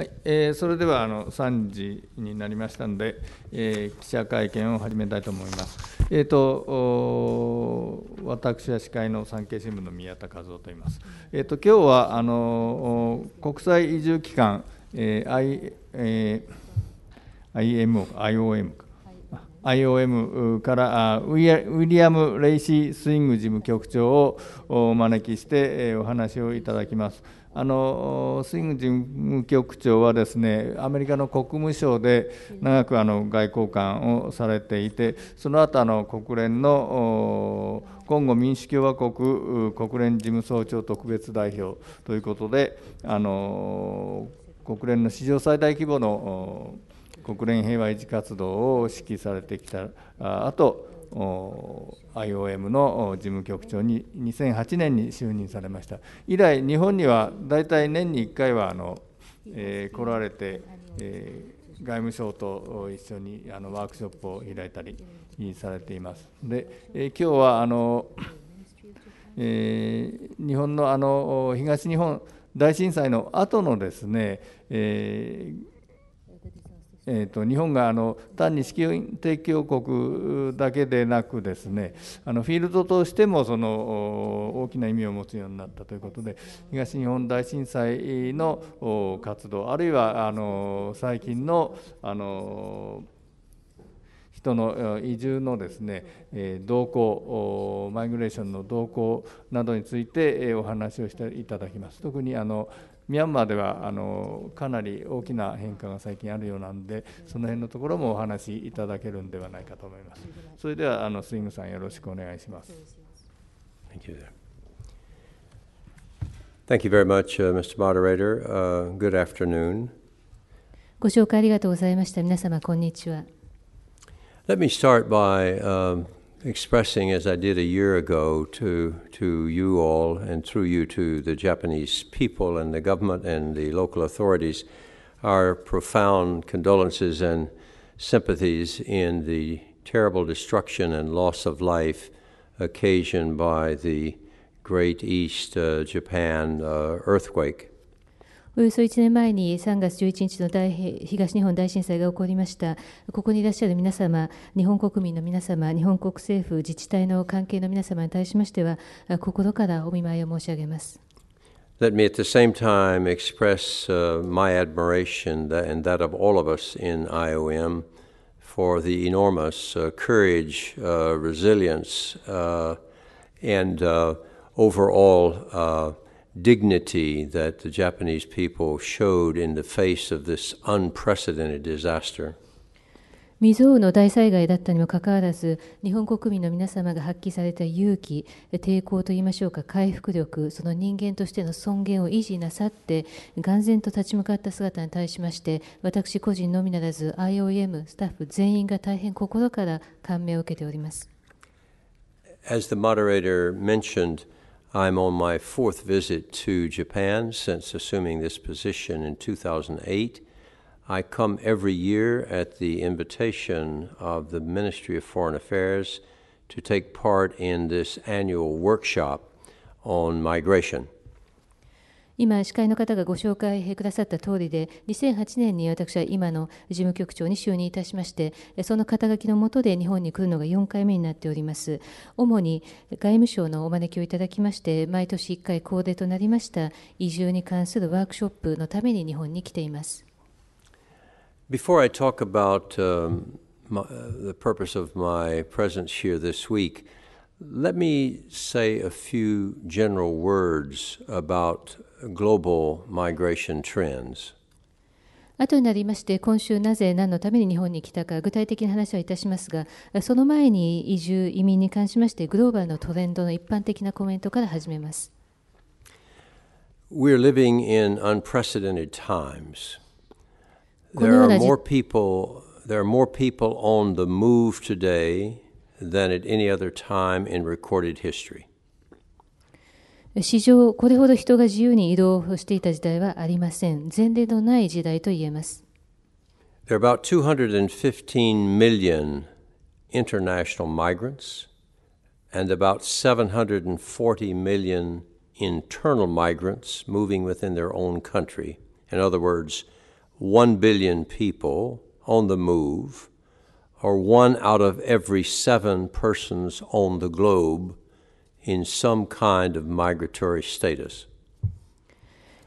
はいえー、それではあの3時になりましたので、えー、記者会見を始めたいと思います。えーと、私は司会の産経新聞の宮田和夫と言います。えーと、今日はあの国際移住機関、えー I えー、i m IOM か。IOM からウィリアム・レイシー・スイング事務局長をお招きしてお話をいただきます。あのスイング事務局長はですねアメリカの国務省で長くあの外交官をされていてその後あの国連の今後民主共和国国連事務総長特別代表ということであの国連の史上最大規模の国連平和維持活動を指揮されてきたあと IOM の事務局長に2008年に就任されました以来日本には大体年に1回はあの、えー、来られて、えー、外務省と一緒にあのワークショップを開いたりされていますで、えー、今日はあの、えー、日本のあの東日本大震災の後のですね、えーえーと、日本があの単に資金提供国だけでなくですねあのフィールドとしてもその大きな意味を持つようになったということで東日本大震災の活動あるいはあの最近のあの人の移住のですね動向マイグレーションの動向などについてお話をしていただきます特にあのミャンマーではあのかなり大きな変化が最近あるようなんでその辺のところもお話しいただけるんではないかと思いますそれではあのスイングさんよろしくお願いします Thank you Thank you very much, uh, Mr. Moderator. Uh, good afternoon. ご紹介ありがとうございました。皆様、こんにちは。Let me start by、um, expressing, as I did a year ago, to, to you all and through you to the Japanese people and the government and the local authorities, our profound condolences and sympathies in the terrible destruction and loss of life occasioned by the Great East uh, Japan uh, earthquake. およそ1年前に3月11日の大東日本大震災が起こりましたここにいらっしゃる皆様日本国民の皆様日本国政府自治体の関係の皆様に対しましては心からお見舞いを申し上げます。Let me at the same time express uh, my admiration that, and that of all of us in IOM for the enormous uh, courage, uh, resilience, and overall dignity that the Japanese people showed in the face of this unprecedented disaster. 未曾有の大災害だったにもかかわらず、日本国民の皆様が発揮された勇気、抵抗といいましょうか、回復力、その人間としての尊厳を維持なさって、眼前と立ち向かった姿に対しまして、私個人のみならず、IOM スタッフ全員が大変心から感銘を受けております。As the moderator mentioned, I'm on my fourth visit to Japan since assuming this position in 2008. I come every year at the invitation of the Ministry of Foreign Affairs to take part in this annual workshop on migration. 今、司会の方がご紹介くださった通りで、2008年に私は今の事務局長に就任いたしまして、その肩書きの下で日本に来るのが4回目になっております。主に外務省のお招きをいただきまして、毎年1回恒例となりました移住に関するワークショップのために日本に来ています。Before I talk about、um, my, the purpose of my presence here this week, Let me say a few general words about global migration trends. 後になりまして、今週なぜ何のために日本に来たか、具体的な話はいたしますが、その前に移住、移民に関しまして、グローバルのトレンドの一般的なコメントから始めます。We're living in unprecedented times. There are more people, there are more people on the move today than at any other time in recorded history. 市場、これほど人が自由に移動していた時代はありません。前例のない時代と言えます。There are about 215 million international migrants and about 740 million internal migrants moving within their own country. In other words, 1 billion people on the move, or one out of every seven persons on the globe in some kind of migratory status.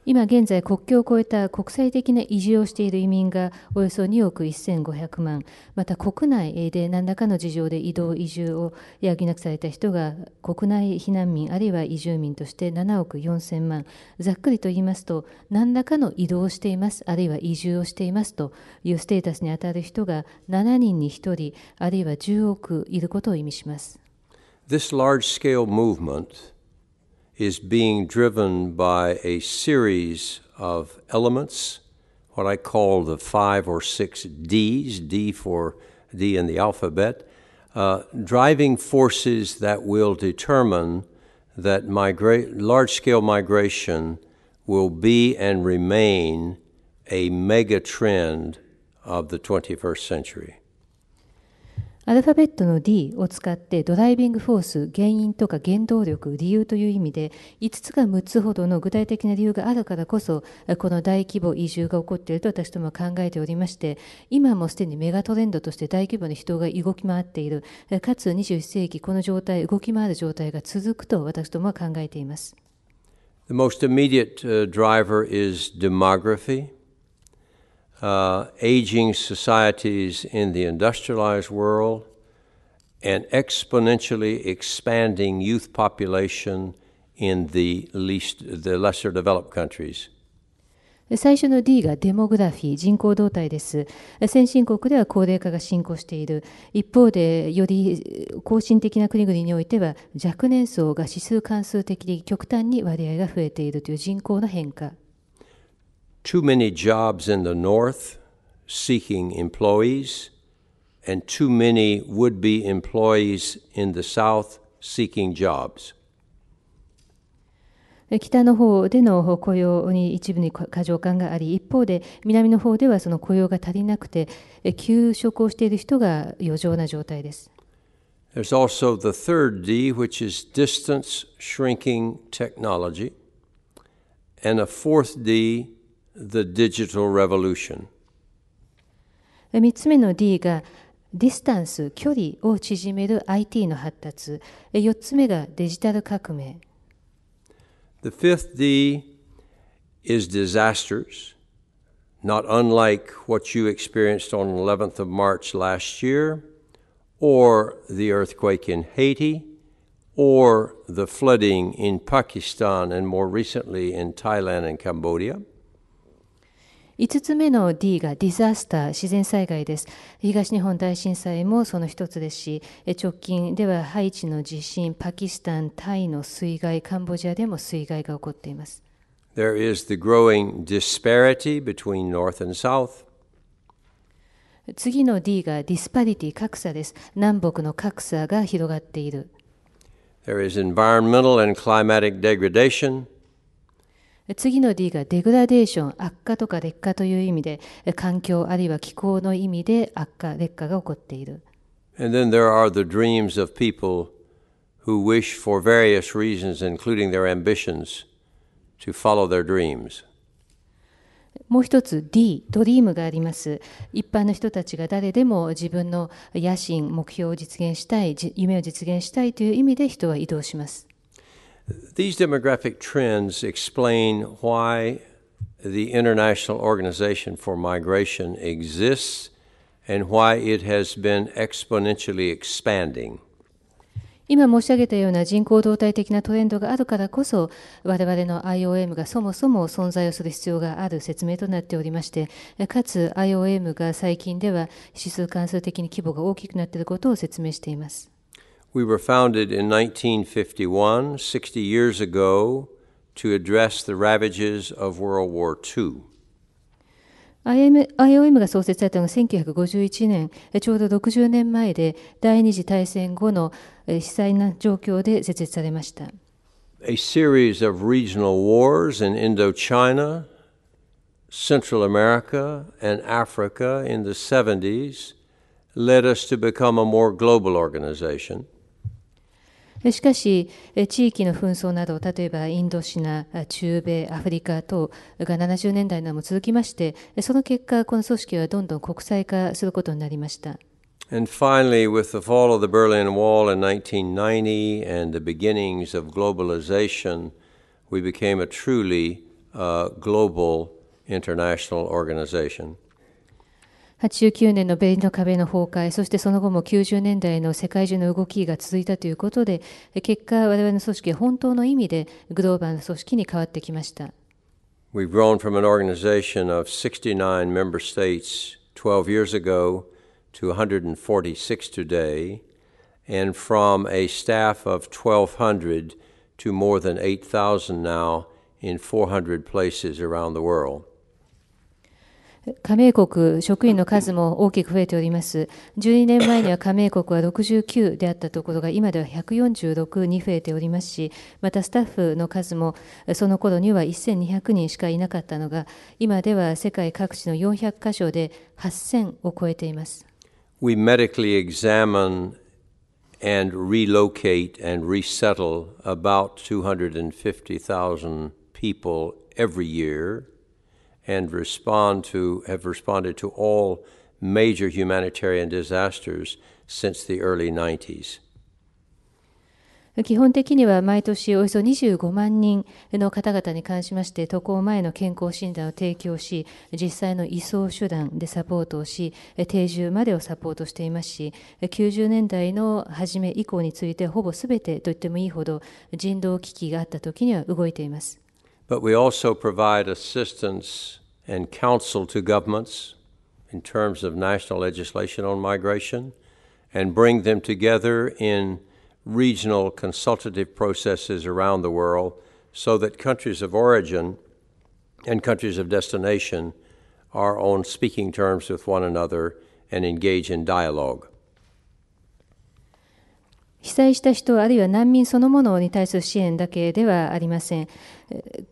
今現在国境を越えた国際的な移住をしている移民がおよそ2億1500万また国内で何らかの事情で移動移住を余儀なくされた人が国内避難民あるいは移住民として7億4000万ざっくりと言いますと何らかの移動をしていますあるいは移住をしていますというステータスにあたる人が7人に1人あるいは10億いることを意味します。This large scale movement is being driven by a series of elements, what I call the five or six D's, D for D in the alphabet, uh, driving forces that will determine that migra- large scale migration will be and remain a mega trend of the 21st century. アルファベットの D を使ってドライビングフォース原因とか原動力理由という意味で5つか6つほどの具体的な理由があるからこそこの大規模移住が起こっていると私どもは考えておりまして今もすでにメガトレンドとして大規模に人が動き回っているかつ21世紀この状態動き回る状態が続くと私どもは考えています。The most immediate driver is demography. uh, aging societies in the industrialized world, and exponentially expanding youth population in the, least, the lesser developed countries. 最初の D がデモグラフィー、人口動態です。先進国では高齢化が進行している。一方で、より後進的な国々においては、若年層が指数関数的に極端に割合が増えているという人口の変化 too many jobs in the North seeking employees, and too many would be employees in the South seeking jobs. 北の方での雇用に一部に過剰感があり、一方で南の方ではその雇用が足りなくて、休職をしている人が余剰な状態です。There's also the third D, which is distance shrinking technology, and a fourth D, the digital revolution. 3つ目の D がディスタンス、距離を縮める IT の発達。4つ目がデジタル革命。The fifth D is disasters, not unlike what you experienced on 11th of March last year, or the earthquake in Haiti, or the flooding in Pakistan and more recently in Thailand and Cambodia. 5つ目の D がディザスター自然災害です東日本大震災もその一つですし直近ではハイチの地震パキスタンタイの水害カンボジアでも水害が起こっています There is the growing disparity between North and South. 次の D がディスパリティ格差です。南北の格差が広がっている。There is environmental and climatic degradation. 次の D がデグラデーション悪化とか劣化という意味で環境あるいは気候の意味で悪化劣化が起こっている。And then there are the dreams of people who wish for various reasons, including their ambitions, to follow their dreams. もう一つ D、ドリームがあります。一般の人たちが誰でも自分の野心、目標を実現したい、夢を実現したいという意味で人は移動します。These demographic trends explain why the International Organization for Migration exists and why it has been exponentially expanding. 今申し上げたような人口動態的なトレンドがあるからこそ我々の IOM がそもそも存在をする必要がある説明となっておりましてかつ IOM が最近では指数関数的に規模が大きくなっていることを説明しています。We were founded in 1951, 60 years ago, to address the ravages of World War II. IOM が創設されたのが1951年、ちょうど60年前で、第二次大戦後の被災な状況で設立されました。A series of regional wars in Indochina, Central America, and Africa in the 70s led us to become a more global organization. しかし地域の紛争など例えばインドシナ中米アフリカ等が70年代なども続きましてその結果この組織はどんどん国際化することになりました。And finally, with the fall of the Berlin Wall in 1990 and the beginnings of globalization, we became a truly uh, global international organization. 89年のベリンの壁の崩壊、そしてその後も90年代の世界中の動きが続いたということで、結果、我々の組織は本当の意味でグローバルな組織に変わってきました。We've grown from an organization of 69 member states 12 years ago to 146 today, and from a staff of 1,200 to more than 8,000 now in 400 places around the world. 加盟国職員の数も大きく増えております12年前には加盟国は69であったところが今では146に増えておりますしまたスタッフの数もその頃には1200人しかいなかったのが今では世界各地の400カ所で8000を超えています We medically examine and relocate and resettle about 250,000 people every year and respond to, have responded to all major humanitarian disasters since the early 90s. 基本的には毎年およそ25万人の方々に関しまして渡航前の健康診断を提供し実際の移送手段でサポートをし定住までをサポートしていますし90年代の初め以降についてほぼすべてと言ってもいいほど人道危機があった時には動いています。but we also provide assistance and counsel to governments in terms of national legislation on migration and bring them together in regional consultative processes around the world so that countries of origin and countries of destination are on speaking terms with one another and engage in dialogue. 被災した人、あるいは難民そのものに対する支援だけではありません。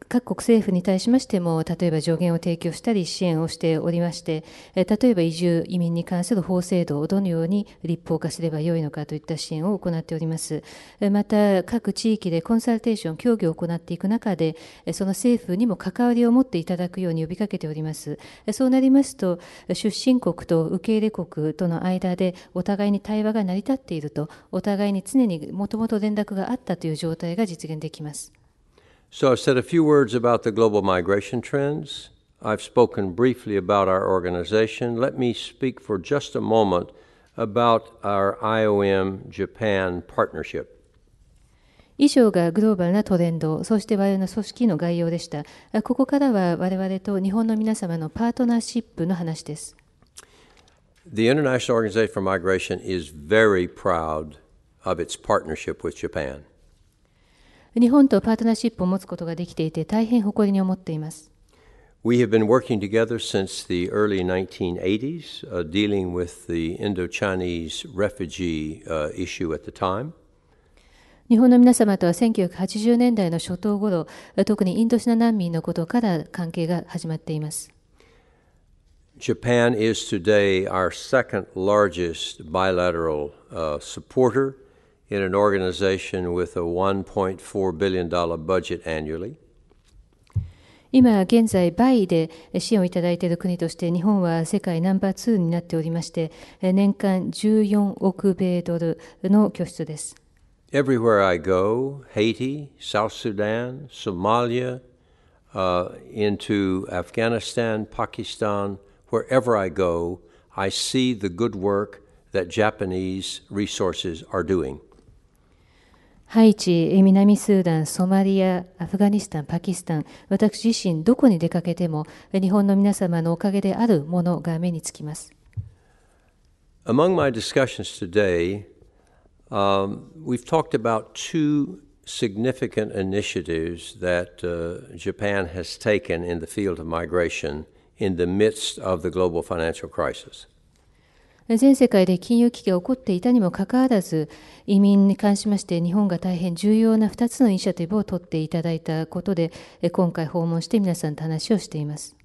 各国政府に対しましても例えば上限を提供したり支援をしておりまして例えば移住移民に関する法制度をどのように立法化すればよいのかといった支援を行っておりますまた各地域でコンサルテーション協議を行っていく中でその政府にも関わりを持っていただくように呼びかけておりますそうなりますと出身国と受け入れ国との間でお互いに対話が成り立っているとお互いに常にもともと連絡があったという状態が実現できます。So I've said a few words about the global migration trends. I've spoken briefly about our organization. Let me speak for just a moment about our IOM Japan partnership. 以上がグローバルなトレンド、そして我々の組織の概要でした。ここからは我々と日本の皆様のパートナーシップの話です。The International Organization for Migration is very proud of its partnership with Japan. 日本とパートナーシップを持つことができていて大変誇りに思っています。We have been working together since the early 1980s, uh, dealing with the Indo Chinese refugee uh, issue at the time. 日本の皆様とは1980年代の初頭頃、特にインドシナ難民のことから関係が始まっています。Japan is today our second largest bilateral、uh, supporter in an organization with a $1.4 billion budget annually. 今現在、バイで支援をいただいている国として、日本は世界ナンバー2になっておりまして、年間14億米ドルの拠出です。Everywhere I go, Haiti, South Sudan, Somalia, uh, into Afghanistan, Pakistan, wherever I go, I see the good work that Japanese resources are doing. ハイチ、南スーダン、ソマリア、アフガニスタン、パキスタン、私自身、どこに出かけても、日本の皆様のおかげであるものが目につきます。Among my discussions today, um, we've talked about two significant initiatives that uh, Japan has taken in the field of migration in the midst of the global financial crisis. 全世界で金融危機が起こっていたにもかかわらず移民に関しまして日本が大変重要な2つのイニシアティブを取っていただいたことで今回訪問して皆さんと話をしています。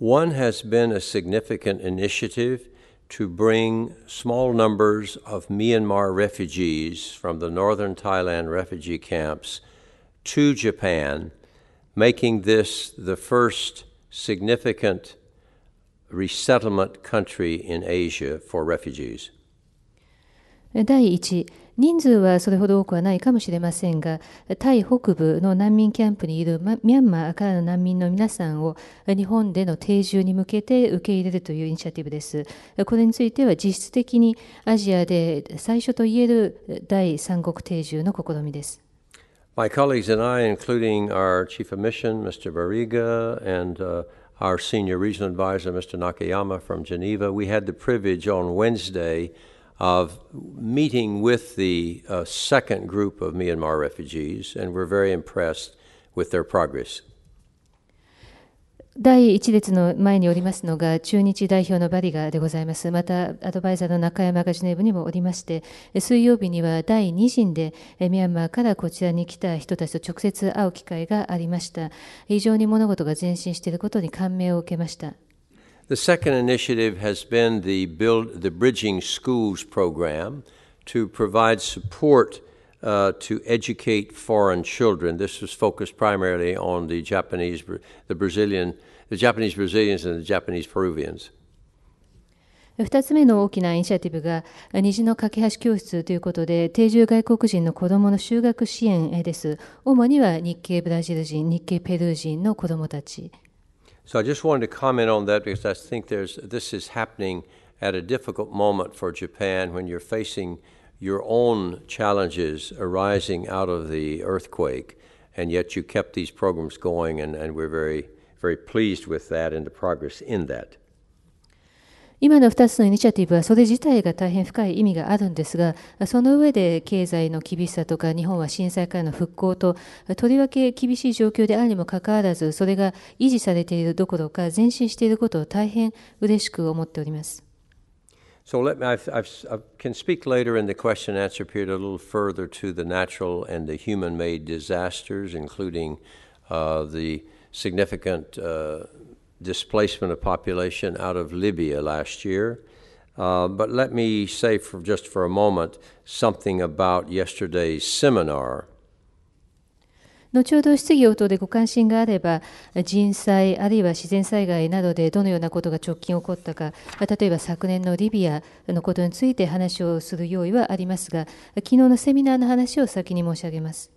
One has been a significant initiative to bring small numbers of Myanmar refugees from the northern Thailand refugee camps to Japan, making this the first significant resettlement country in Asia for refugees. 第1、人数はそれほど多くはないかもしれませんが、タイ北部の難民キャンプにいるミャンマーからの難民の皆さんを日本での定住に向けて受け入れるというイニシアティブです。これについては実質的にアジアで最初といえる第三国定住の試みです。My colleagues and I, including our chief of mission, Mr. Bariga, and、uh, our senior regional advisor, Mr. Nakayama from Geneva. We had the privilege on Wednesday of meeting with the uh, second group of Myanmar refugees, and we're very impressed with their progress. 第一列の前におりますのが中日代表のバリガーでございます。またアドバイザーの中山がジネーブにもおりまして、水曜日には第二陣でミャンマーからこちらに来た人たちと直接会う機会がありました。非常に物事が前進していることに感銘を受けました。The second initiative has been the Build the Bridging Schools program to provide support uh, to educate foreign children. This was focused primarily on the Japanese, the Brazilian, the Japanese Brazilians and the Japanese Peruvians. 2つ目の大きなイニシアティブが虹の架け橋教室ということで定住外国人の子どもの就学支援です。主には日系ブラジル人、日系ペルー人の子どもたち。So I just wanted to comment on that because I think there's, this is happening at a difficult moment for Japan when you're facing、your own challenges arising out of the earthquake, and yet you kept these programs going, and, and we're very, very pleased with that and the progress in that. 今の2つのイニシアティブはそれ自体が大変深い意味があるんですがその上で経済の厳しさとか日本は震災からの復興ととりわけ厳しい状況であるにもかかわらずそれが維持されているどころか前進していることを大変嬉しく思っております。so let me, I've, I've, i can speak later in the question and answer period a little further to the natural and the human made disasters, including uh, the significant uh, displacement of population out of Libya last year. Uh, but let me say, for just for a moment, something about yesterday's seminar 後ほど質疑応答でご関心があれば人災あるいは自然災害などでどのようなことが直近起こったか例えば昨年のリビアのことについて話をする用意はありますが昨日のセミナーの話を先に申し上げます。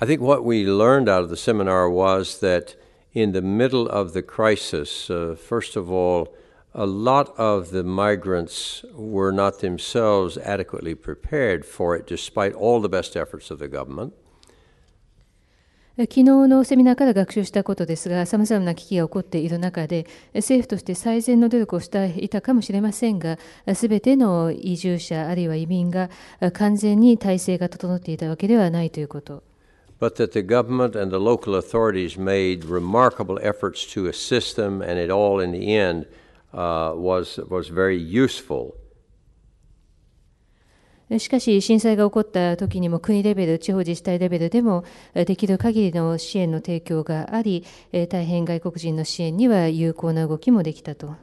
I think what we learned out of the seminar was that in the middle of the crisis, uh, first of all, a lot of the migrants were not themselves adequately prepared for it, despite all the best efforts of the government. 昨日のセミナーから学習したことですが、さまざまな危機が起こっている中で、政府として最善の努力をしていたかもしれませんが、すべての移住者、あるいは移民が完全に体制が整っていたわけではないということ。But that the government and the local authorities made remarkable efforts to assist them, and it all in the end uh, was, was very useful. しかし震災が起こった時にも国レベル地方自治体レベルでもできる限りの支援の提供があり大変外国人の支援には有効な動きもできたと。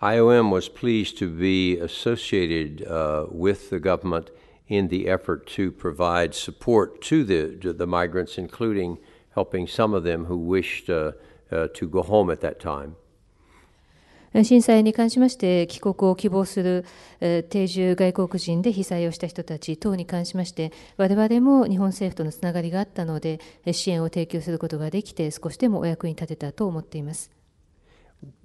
IOM was pleased to be associated with the government in the effort to provide support to the, t h e migrants, including helping some of them who wished to go home at that time. 震災に関しまして帰国を希望する定住外国人で被災をした人たち等に関しまして我々も日本政府とのつながりがあったので支援を提供することができて少しでもお役に立てたと思っています。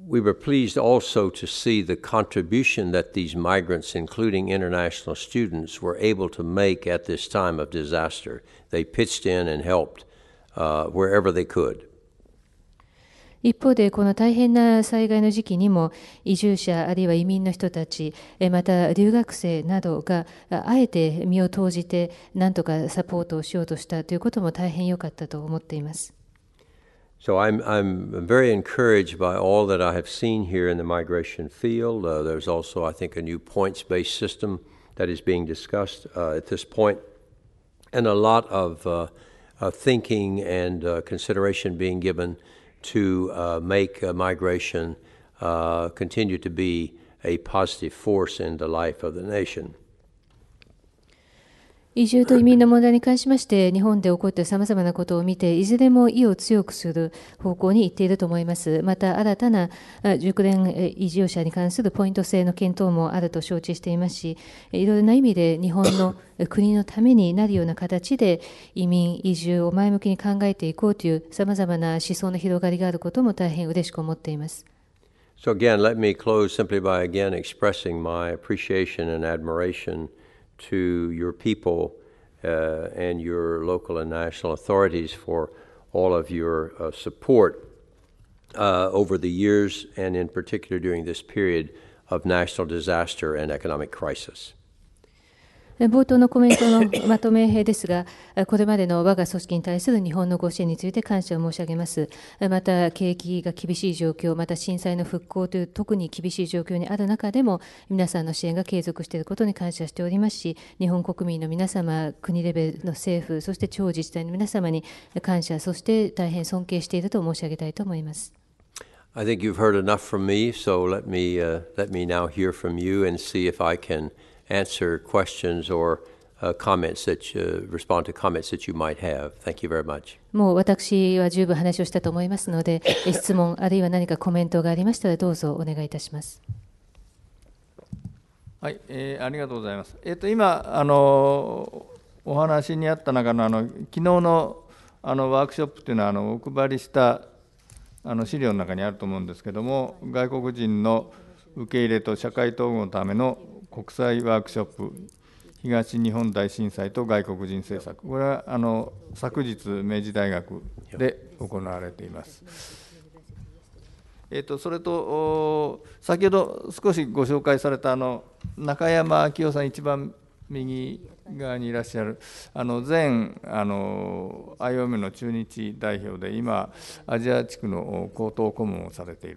We were pleased also to see the contribution that these migrants, including international students, were able to make at this time of disaster. They pitched in and helped uh, wherever they could. 一方でこの大変な災害の時期にも移住者あるいは移民の人たちまた留学生などがあえて身を投じてなんとかサポートをしようとしたということも大変良かったと思っています。So I'm, I'm very encouraged by all that I have seen here in the migration field. Uh, there's also, I think, a new points based system that is being discussed uh, at this point, and a lot of uh, thinking and consideration being given to uh, make uh, migration uh, continue to be a positive force in the life of the nation. 移住と移民の問題に関しまして、日本で起こったさまざまなことを見て、いずれも意を強くする方向にいっていると思います。また、新たな熟練移住者に関するポイント制の検討もあると承知していますし、いろいろな意味で日本の国のためになるような形で、移民、移住を前向きに考えていこうという、さまざまな思想の広がりがあることも大変嬉しく思っています。So again, let me close simply by again expressing my appreciation and admiration to your people uh, and your local and national authorities for all of your uh, support uh, over the years, and in particular during this period of national disaster and economic crisis. 冒頭のコメントの まとめですが、これまでの我が組織に対する日本のご支援について感謝を申し上げます。また、景気が厳しい状況、また震災の復興という特に厳しい状況にある中でも、皆さんの支援が継続していることに感謝しておりますし、日本国民の皆様、国レベルの政府、そして地方自治体の皆様に感謝、そして大変尊敬していると申し上げたいと思います。I think you've heard enough from me, so let me,、uh, let me now hear from you and see if I can answer questions or Uh, comments that you, respond to comments that you might have. Thank you very much. もう私は十分話をしたと思いますので、質問あるいは何かコメントがありましたらどうぞお願いいたします。はい、えー、ありがとうございます。えっ、ー、と今あのお話にあった中のあの昨日のあのワークショップというのはあのお配りしたあの資料の中にあると思うんですけども、外国人の受け入れと社会統合のための国際ワークショップ東日本大震災と外国人政策、これはあの昨日、明治大学で行われています。えー、とそれと、先ほど少しご紹介されたあの中山昭夫さん、一番右側にいらっしゃる、あの前あの IOM の中日代表で、今、アジア地区の高等顧問をされてい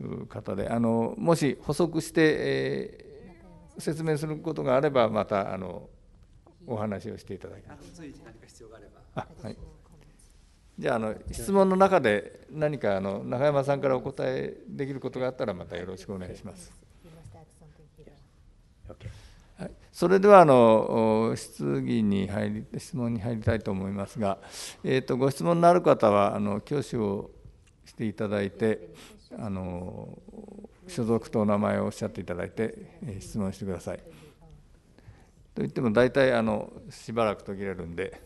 る方で、あのもし補足して、えー説明することがあればまたあのお話をしていただきます。あはい、じゃああの質問の中で何かあの中山さんからお答えできることがあったらまたよろしくお願いします。はい、それではあの質疑に入り質問に入りたいと思いますが、えーとご質問のある方はあの挙手をしていただいてあの所属とお名前をおっしゃっていただいて、え質問してください。と言っても大体あのしばらく途切れるんで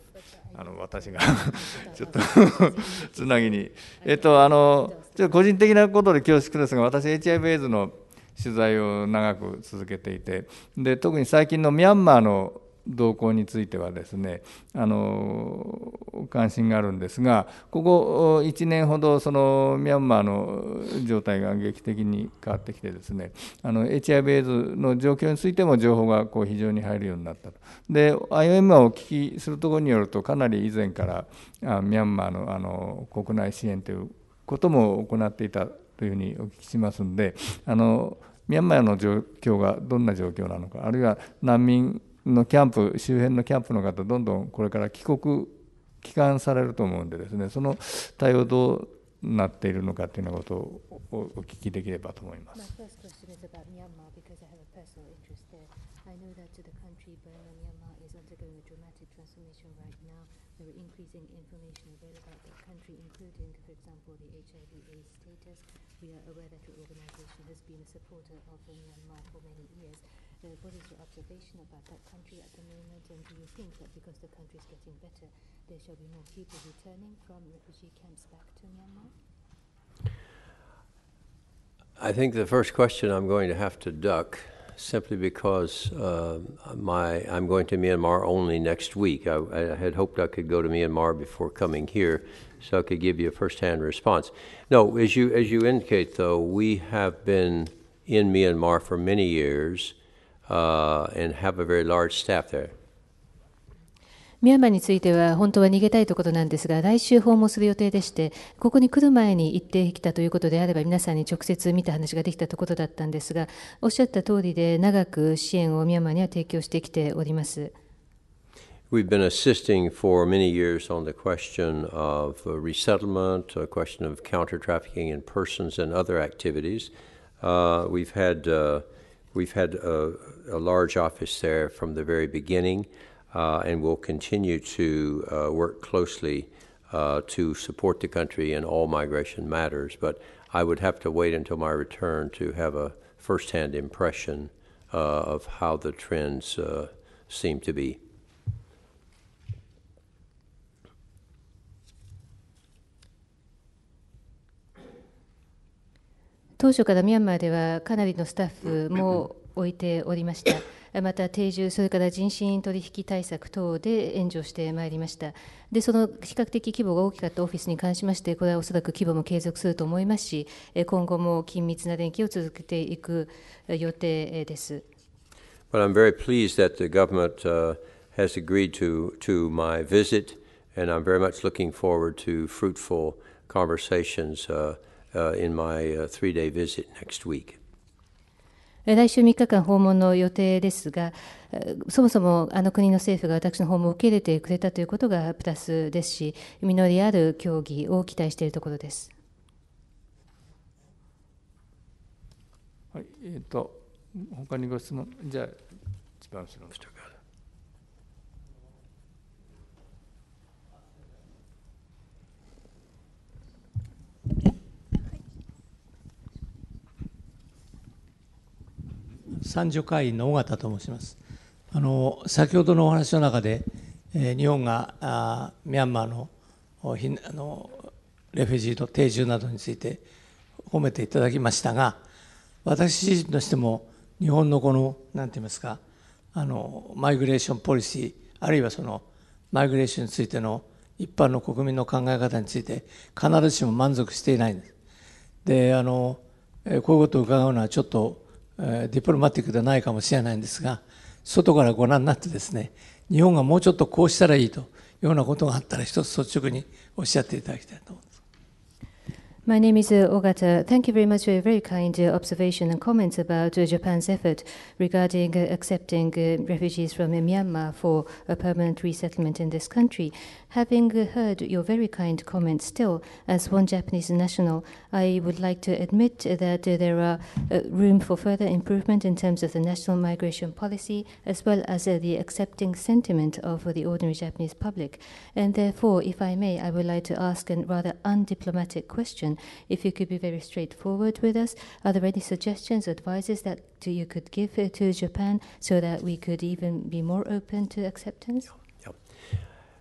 あの私が ちょっと つなぎに、えっと、あのちょっと個人的なことで恐縮ですが私 HIV エイズの取材を長く続けていてで特に最近のミャンマーの動向についてはですねあの関心があるんですがここ1年ほどそのミャンマーの状態が劇的に変わってきてですねあの HIV エイズの状況についても情報がこう非常に入るようになったとで IOM をお聞きするところによるとかなり以前からあミャンマーのあの国内支援ということも行っていたというふうにお聞きしますんであのミャンマーの状況がどんな状況なのかあるいは難民のキャンプ周辺のキャンプの方どんどんこれから帰国帰還されると思うんでですねその対応どうなっているのかというようなことをお聞きできればと思います。do you think that because the country is getting better, there shall be more people returning from refugee camps back to Myanmar? I think the first question I'm going to have to duck simply because uh, my I'm going to Myanmar only next week. I, I, had hoped I could go to Myanmar before coming here, so I could give you a firsthand response. No, as you as you indicate, though, we have been in Myanmar for many years uh, and have a very large staff there. ミャンマーについては本当は逃げたいということなんですが来週訪問する予定でしてここに来る前に行ってきたということであれば皆さんに直接見た話ができたところだったんですがおっしゃった通りで長く支援をミャンマーには提供してきております。We've been assisting for many years on the question of resettlement, a question of counter trafficking in persons and other activities. Uh, we've had, uh, we've had a, a large office there from the very beginning. Uh, and will continue to uh, work closely uh, to support the country in all migration matters. But I would have to wait until my return to have a firsthand impression of how the trends seem to be. 当初からミャンマーではかなりのスタッフも置いておりました。また定住、それから人身取引対策等で援助してまいりました。で、その比較的規模が大きかったオフィスに関しまして、これはおそらく規模も継続すると思いますし、今後も緊密な連携を続けていく予定です。But I'm very pleased that the government、uh, has agreed to, to my visit, and I'm very much looking forward to fruitful conversations uh, uh, in my uh, three day visit next week. 来週3日間訪問の予定ですが、そもそもあの国の政府が私の訪問を受け入れてくれたということがプラスですし、実りある協議を期待しているところです。はい、えっ、ー、と、他にご質問、じゃあ、一番後ろの人。三助会員の尾形と申しますあの先ほどのお話の中で、えー、日本があミャンマーのあのレフェジーの定住などについて褒めていただきましたが私自身としても日本のこのなんて言いますかあのマイグレーションポリシーあるいはそのマイグレーションについての一般の国民の考え方について必ずしも満足していないんです。であのこういうことを伺うのはちょっとディプロマティックではないかもしれないんですが外からご覧になってですね日本がもうちょっとこうしたらいいというようなことがあったら一つ率直におっしゃっていただきたいと思います。My name is uh, Ogata. Thank you very much for your very kind uh, observation and comments about uh, Japan's effort regarding accepting refugees from Myanmar for a permanent resettlement in this country. Having heard your very kind comments still, as one Japanese national, I would like to admit that there are room for further improvement in terms of the national migration policy as well as the accepting sentiment of the ordinary Japanese public. And therefore, if I may, I would like to ask a rather undiplomatic question question. If you could be very straightforward with us, are there any suggestions, advices that you could give uh, to Japan so that we could even be more open to acceptance? Yeah.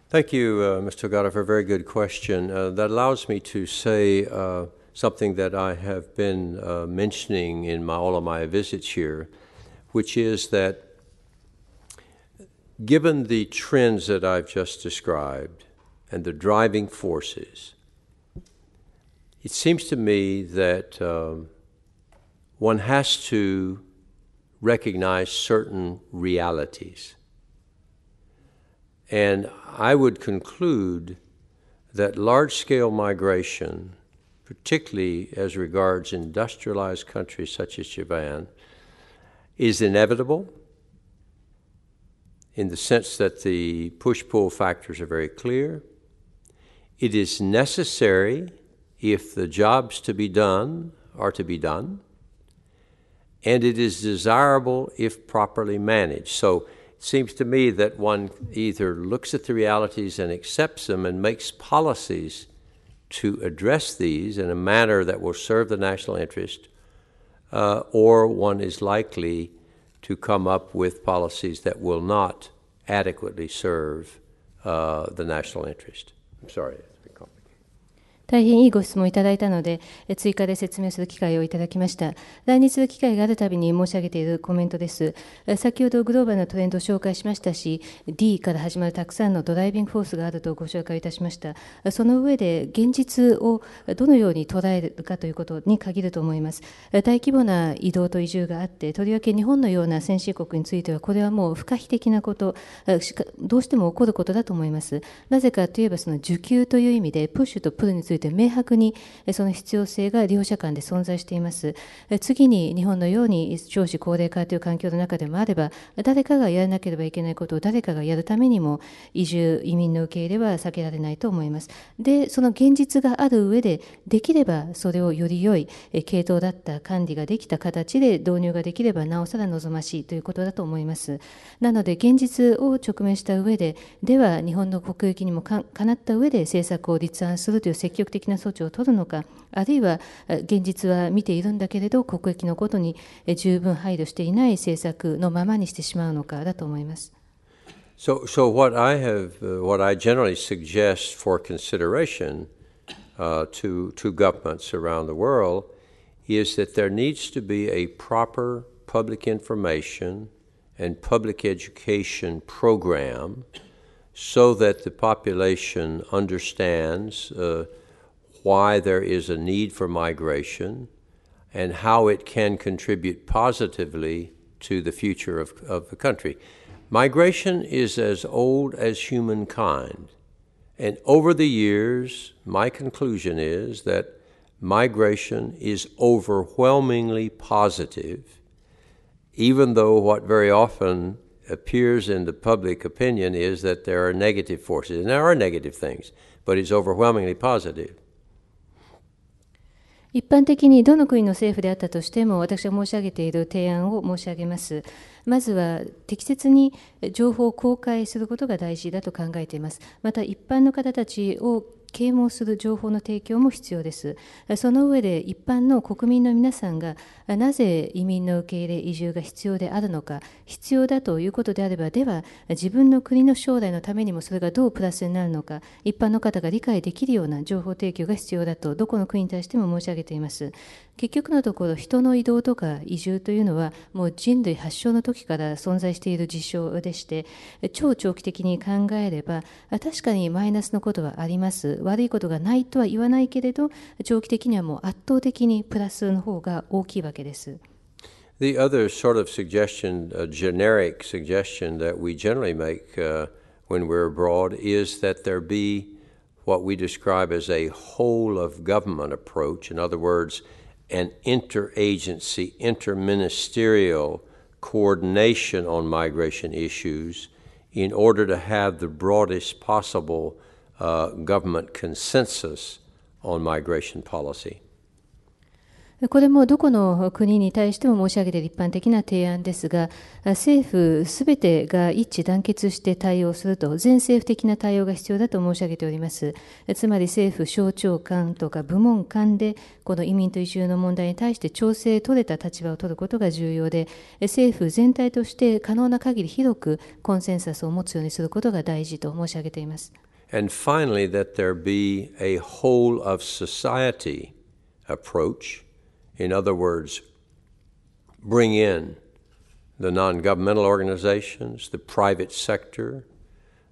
Thank you, uh, Mr. Ogata, for a very good question. Uh, that allows me to say uh, something that I have been uh, mentioning in my, all of my visits here, which is that given the trends that I've just described and the driving forces, it seems to me that um, one has to recognize certain realities. And I would conclude that large scale migration, particularly as regards industrialized countries such as Japan, is inevitable in the sense that the push pull factors are very clear. It is necessary if the jobs to be done are to be done, and it is desirable if properly managed. So it seems to me that one either looks at the realities and accepts them and makes policies to address these in a manner that will serve the national interest, uh, or one is likely to come up with policies that will not adequately serve uh, the national interest. I'm sorry. 大変いいご質問いただいたので、追加で説明する機会をいただきました。来日する機会があるたびに申し上げているコメントです。先ほどグローバルなトレンドを紹介しましたし、D から始まるたくさんのドライビングフォースがあるとご紹介いたしました。その上で、現実をどのように捉えるかということに限ると思います。大規模な移動と移住があって、とりわけ日本のような先進国については、これはもう不可避的なこと、どうしても起こることだと思います。なぜかといえば、その需給という意味で、プッシュとプルについてて明白にその必要性が両者間で存在しています次に日本のように少子高齢化という環境の中でもあれば誰かがやらなければいけないことを誰かがやるためにも移住移民の受け入れは避けられないと思いますでその現実がある上でできればそれをより良い系統だった管理ができた形で導入ができればなおさら望ましいということだと思いますなので現実を直面した上ででは日本の国益にもかなった上で政策を立案するという積極極的な措置を取るのかあるいは現実は見ているんだけれど国益のことに十分配慮していない政策のままにしてしまうのかだと思います。So, so what I have, uh, what I generally suggest for consideration uh, to, to governments around the world is that there needs to be a proper public information and public education program so that the population understands uh, why there is a need for migration and how it can contribute positively to the future of, of the country. Migration is as old as humankind. And over the years, my conclusion is that migration is overwhelmingly positive, even though what very often appears in the public opinion is that there are negative forces. And there are negative things, but it's overwhelmingly positive. 一般的にどの国の政府であったとしても私が申し上げている提案を申し上げますまずは適切に情報を公開することが大事だと考えていますまた一般の方たちを啓蒙する情報の提供も必要ですその上で一般の国民の皆さんがなぜ移民の受け入れ移住が必要であるのか必要だということであればでは自分の国の将来のためにもそれがどうプラスになるのか一般の方が理解できるような情報提供が必要だとどこの国に対しても申し上げています結局のところ人の移動とか移住というのはもう人類発祥の時から存在している事象でして超長期的に考えれば確かにマイナスのことはあります悪いことがないとは言わないけれど長期的にはもう圧倒的にプラスの方が大きいわけです。The other sort of suggestion, a generic suggestion that we generally make uh, when we're abroad is that there be what we describe as a whole of government approach. In other words, and interagency, interministerial coordination on migration issues in order to have the broadest possible uh, government consensus on migration policy? これもどこの国に対しても申し上げている一般的な提案ですが、政府すべてが一致団結して対応すると、全政府的な対応が必要だと申し上げております。つまり政府省庁間とか部門間で、この移民と移住の問題に対して調整取れた立場を取ることが重要で、政府全体として可能な限り広くコンセンサスを持つようにすることが大事と申し上げています。And finally, that there be a whole of society approach. In other words, bring in the non governmental organizations, the private sector,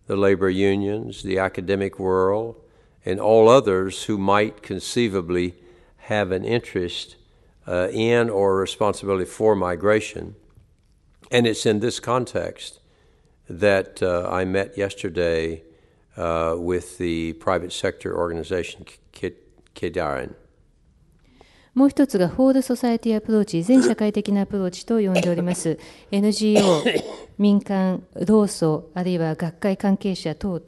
the labor unions, the academic world, and all others who might conceivably have an interest uh, in or responsibility for migration. And it's in this context that uh, I met yesterday uh, with the private sector organization Kedarin. もう一つがフォード・ソサエティ・アプローチ、全社会的なアプローチと呼んでおります。NGO、民間、労組、あるいは学会関係者等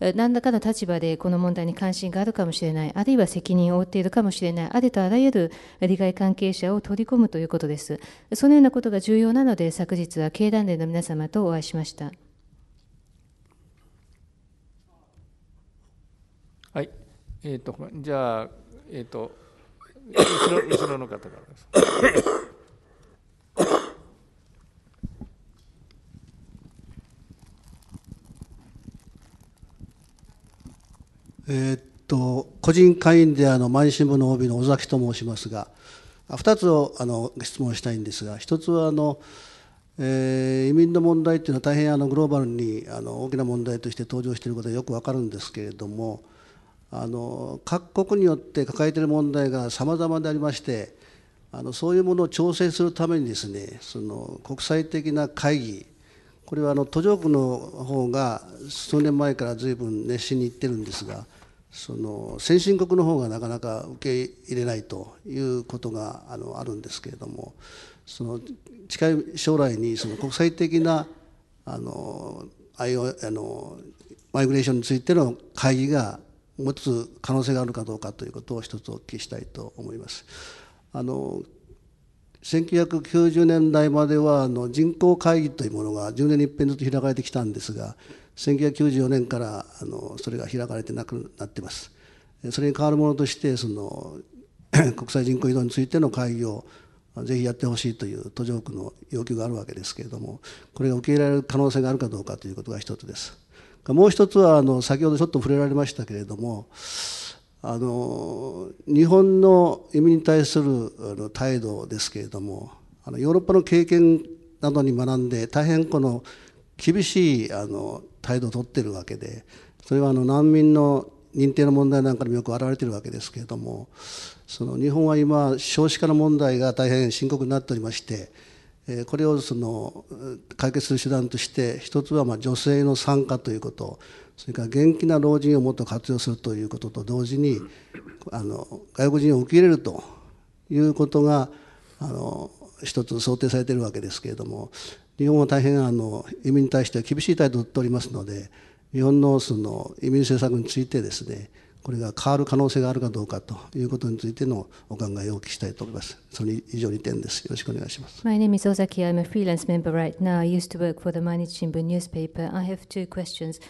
々、何らかの立場でこの問題に関心があるかもしれない、あるいは責任を負っているかもしれない、ありとあらゆる利害関係者を取り込むということです。そのようなことが重要なので、昨日は経団連の皆様とお会いしました。はい、えーと、とじゃあ、えーと後ろ後ろの方からです。えっと個人会員であの毎日新聞の帯の尾崎と申しますが2つをあの質問したいんですが1つはあの、えー、移民の問題というのは大変あのグローバルにあの大きな問題として登場していることがよくわかるんですけれども、あの各国によって抱えている問題がさまざまでありましてあのそういうものを調整するためにですねその国際的な会議これはあの途上国の方が数年前から随分熱心に行ってるんですがその先進国の方がなかなか受け入れないということがあのあるんですけれどもその近い将来にその国際的なあのあのマイグレーションについての会議が持つ可能性があるかどうかということを一つお聞きしたいと思います。あの1990年代まではあの人口会議というものが10年に一遍ずっと開かれてきたんですが1994年からあのそれが開かれてなくなってます。それに代わるものとしてその 国際人口移動についての会議をぜひやってほしいという途上国の要求があるわけですけれどもこれが受け入れられる可能性があるかどうかということが一つです。もう一つはあの先ほどちょっと触れられましたけれどもあの日本の移民に対するあの態度ですけれどもあのヨーロッパの経験などに学んで大変この厳しいあの態度をとってるわけでそれはあの難民の認定の問題なんかにもよく表れてるわけですけれどもその日本は今少子化の問題が大変深刻になっておりましてこれをその解決する手段として一つはま女性の参加ということそれから元気な老人をもっと活用するということと同時にあの外国人を受け入れるということがあの一つ想定されているわけですけれども日本は大変あの移民に対しては厳しい態度をとっておりますので日本のその移民政策についてですねこれが変わる可能性があるかどうかということについてのお考えをお聞きしたいと思います。それ以上に点です。よろしくお願いします。My name is Ozaki. I'm a freelance member right now. I used to work for the Mainichi Shimbun newspaper. I have two questions.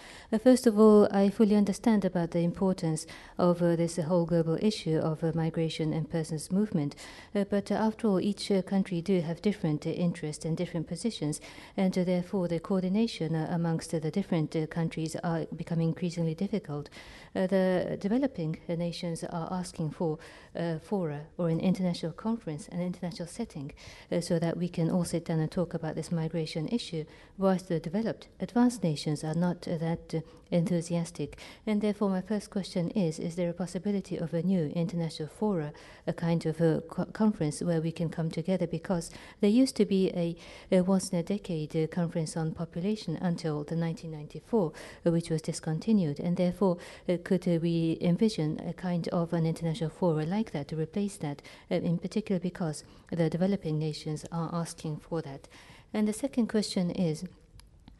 First of all, I fully understand about the importance of this whole global issue of migration and persons movement. but after all, each country do have different interests and different positions, and therefore the coordination amongst the different countries are becoming increasingly difficult. Uh, the developing nations are asking for uh, fora or an international conference, an international setting, uh, so that we can all sit down and talk about this migration issue, whilst the developed, advanced nations are not uh, that uh, enthusiastic. And therefore, my first question is Is there a possibility of a new international fora, a kind of a co conference where we can come together? Because there used to be a, a once in a decade uh, conference on population until the 1994, which was discontinued. And therefore, could we envision a kind of an international fora like like that, to replace that, uh, in particular because the developing nations are asking for that. And the second question is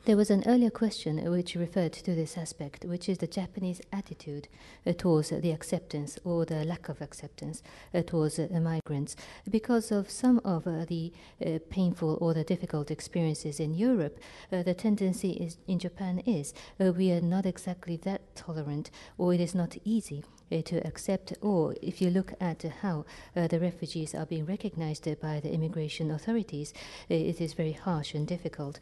there was an earlier question which referred to this aspect, which is the Japanese attitude uh, towards the acceptance or the lack of acceptance uh, towards uh, migrants. Because of some of uh, the uh, painful or the difficult experiences in Europe, the tendency is in Japan is we are not exactly that tolerant, or it is not easy uh, to accept, or if you look at how uh, the refugees are being recognized by the immigration authorities, uh, it is very harsh and difficult.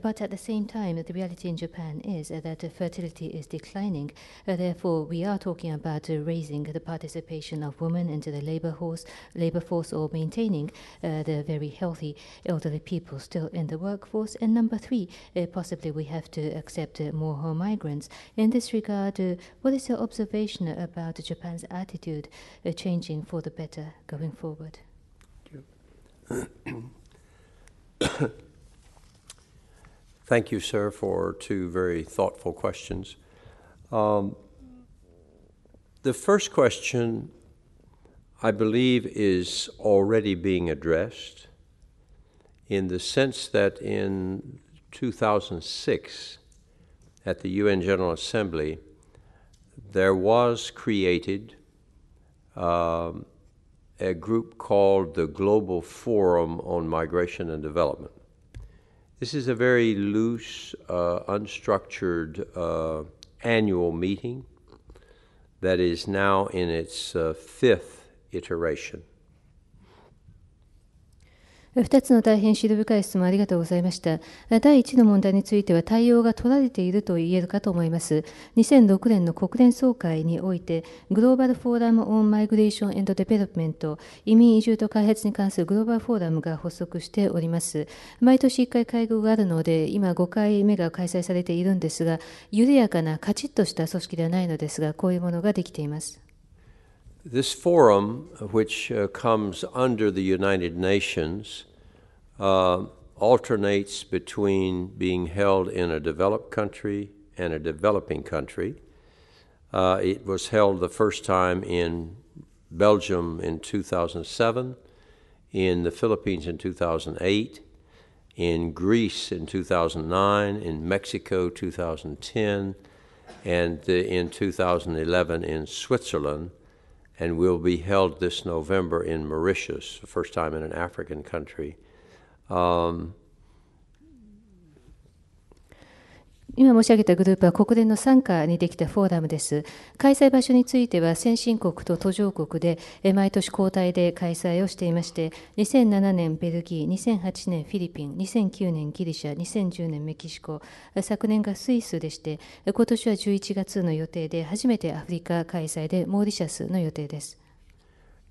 But at the same time, the reality in Japan is that fertility is declining. Therefore, we are talking about raising the participation of women into the labor force, labor force or maintaining the very healthy elderly people still in the workforce. And number three, possibly we have to accept more home migrants. In this regard, what is your observation about about Japan's attitude uh, changing for the better going forward? Thank you. Thank you, sir, for two very thoughtful questions. Um, the first question, I believe, is already being addressed in the sense that in 2006, at the UN General Assembly, there was created um, a group called the Global Forum on Migration and Development. This is a very loose, uh, unstructured uh, annual meeting that is now in its uh, fifth iteration. 2つの大変指導深い質問ありがとうございました。第1の問題については対応が取られていると言えるかと思います。2006年の国連総会において、グローバルフォーラム・オン・マイグレーション・エンド・デベロップメント、移民・移住と開発に関するグローバルフォーラムが発足しております。毎年1回会合があるので、今5回目が開催されているんですが、緩やかなカチッとした組織ではないのですが、こういうものができています。this forum, which uh, comes under the United Nations, uh, alternates between being held in a developed country and a developing country. Uh, it was held the first time in Belgium in 2007, in the Philippines in 2008, in Greece in 2009, in Mexico 2010, and uh, in 2011 in Switzerland and will be held this November in Mauritius, the first time in an African country. Um, 今申し上げたグループは国連の傘下にできたフォーラムです。開催場所については先進国と途上国で毎年交代で開催をしていまして、2007年ベルギー、2008年フィリピン、2009年ギリシャ、2010年メキシコ、昨年がスイスでして、今年は11月の予定で初めてアフリカ開催でモーリシャスの予定です。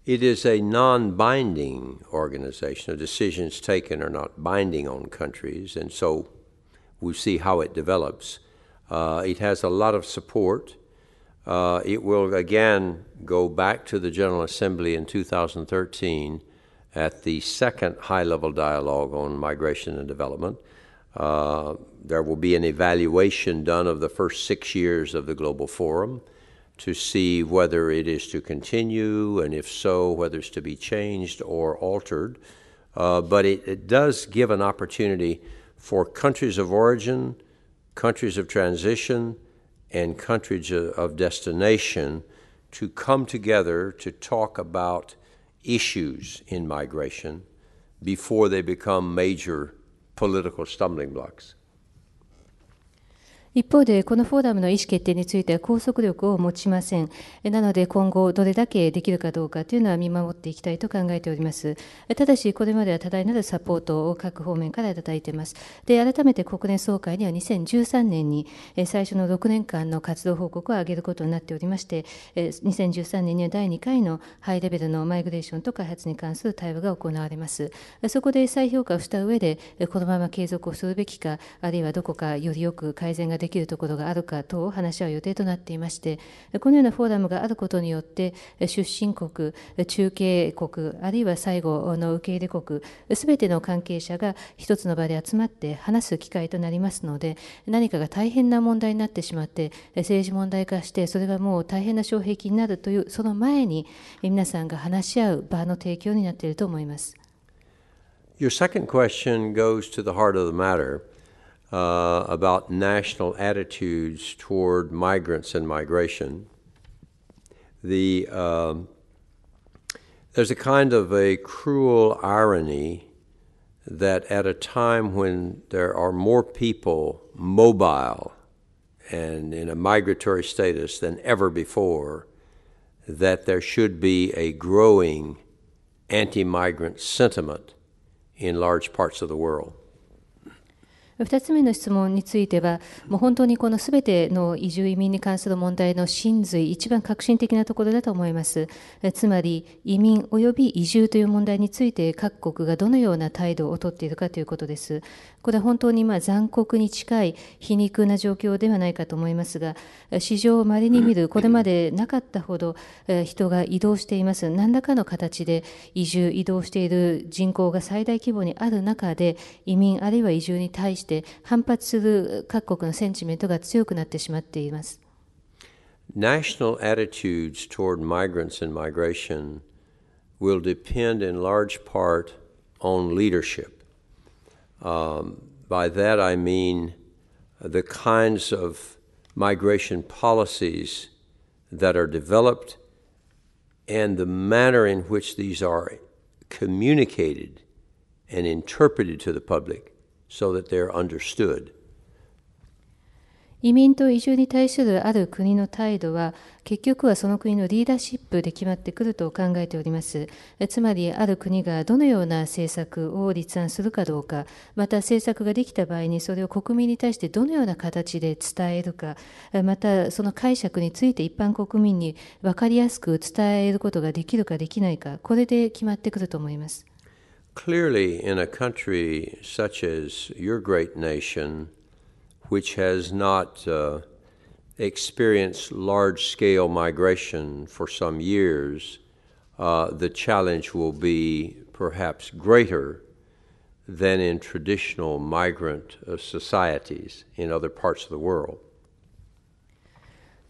It is a non binding organization. The decisions taken are not binding on countries, and so we'll see how it develops. Uh, it has a lot of support. Uh, it will again go back to the General Assembly in 2013 at the second high level dialogue on migration and development. Uh, there will be an evaluation done of the first six years of the Global Forum to see whether it is to continue and if so, whether it's to be changed or altered. Uh, but it, it, does give an opportunity for countries of origin, countries of transition, and countries of destination to come together to talk about issues in migration before they become major political stumbling blocks. 一方で、このフォーラムの意思決定については拘束力を持ちません。なので、今後、どれだけできるかどうかというのは見守っていきたいと考えております。ただし、これまでは多大なるサポートを各方面からいただいています。で、改めて国連総会には2013年に最初の6年間の活動報告を挙げることになっておりまして、2013年には第2回のハイレベルのマイグレーションと開発に関する対話が行われます。そこで再評価をした上で、このまま継続をするべきか、あるいはどこかよりよく改善ができできるところがあるか等を話し合う予定となっていましてこのようなフォーラムがあることによって出身国中継国あるいは最後の受け入れ国全ての関係者が一つの場で集まって話す機会となりますので何かが大変な問題になってしまって政治問題化してそれがもう大変な障壁になるというその前に皆さんが話し合う場の提供になっていると思います。Your second question goes to the heart of the matter. uh, about national attitudes toward migrants and migration. The, um, there's a kind of a cruel irony that at a time when there are more people mobile and in a migratory status than ever before, that there should be a growing anti migrant sentiment in large parts of the world. 2つ目の質問については、もう本当にこのすべての移住移民に関する問題の真髄、一番革新的なところだと思います。つまり、移民及び移住という問題について、各国がどのような態度をとっているかということです。これは本当にま残酷に近い皮肉な状況ではないかと思いますが、史上まれに見る、これまでなかったほど人が移動しています。何らかの形で移住、移動している人口が最大規模にある中で、移民あるいは移住に対して、して反発する各国のセンチメントが強くなってしまっています。National attitudes toward migrants and migration will depend in large part on leadership. Um, by that I mean the kinds of migration policies that are developed and the manner in which these are communicated and interpreted to the public so that they're understood. 移民と移住に対するある国の態度は結局はその国のリーダーシップで決まってくると考えておりますつまりある国がどのような政策を立案するかどうかまた政策ができた場合にそれを国民に対してどのような形で伝えるかまたその解釈について一般国民に分かりやすく伝えることができるかできないかこれで決まってくると思います。Clearly, in a country such as your great nation, which has not uh, experienced large scale migration for some years, uh, the challenge will be perhaps greater than in traditional migrant uh, societies in other parts of the world.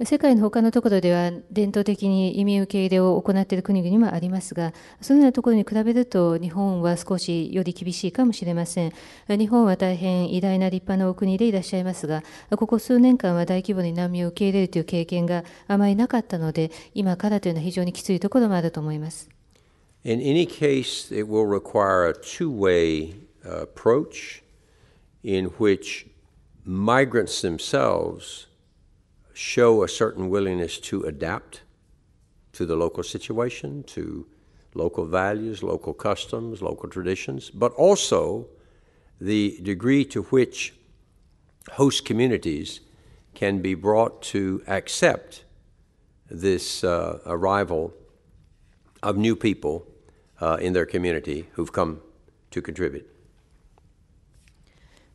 世界の他のところでは伝統的に移民受け入れを行っている国々もありますがそのようなところに比べると日本は少しより厳しいかもしれません日本は大変偉大な立派なお国でいらっしゃいますがここ数年間は大規模に難民を受け入れるという経験があまりなかったので今からというのは非常にきついところもあると思います In any case, it will require a two way approach in which migrants themselves show a certain willingness to adapt to the local situation, to local values, local customs, local traditions, but also the degree to which host communities can be brought to accept this uh, arrival of new people uh, in their community who've come to contribute.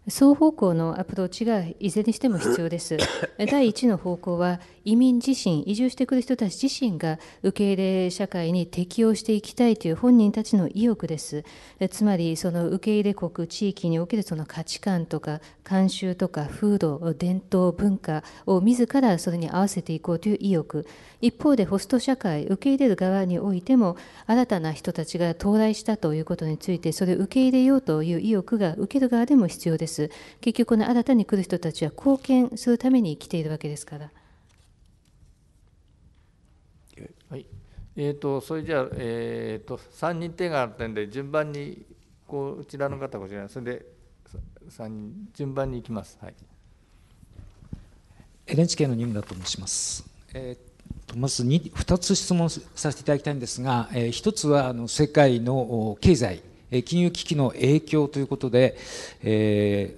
双方向のアプローチがいずれにしても必要です。第1の方向は移民自身、移住してくる人たち自身が受け入れ社会に適応していきたいという本人たちの意欲です。つまり、その受け入れ国、地域におけるその価値観とか慣習とか風土、伝統、文化を自らそれに合わせていこうという意欲。一方でホスト社会、受け入れる側においても新たな人たちが到来したということについて、それを受け入れようという意欲が受ける側でも必要です。です結局この新たに来る人たちは貢献するために来ているわけですからはいえーと、それじゃあ、えーと、3人手があったんで順番にこうちらの方こちらそれで3人順番にいきます、はい、NHK の任務だと申します。えーまず 2, 2つ質問させていただきたいんですが、えー、1つはあの世界の経済え金融危機の影響ということで、え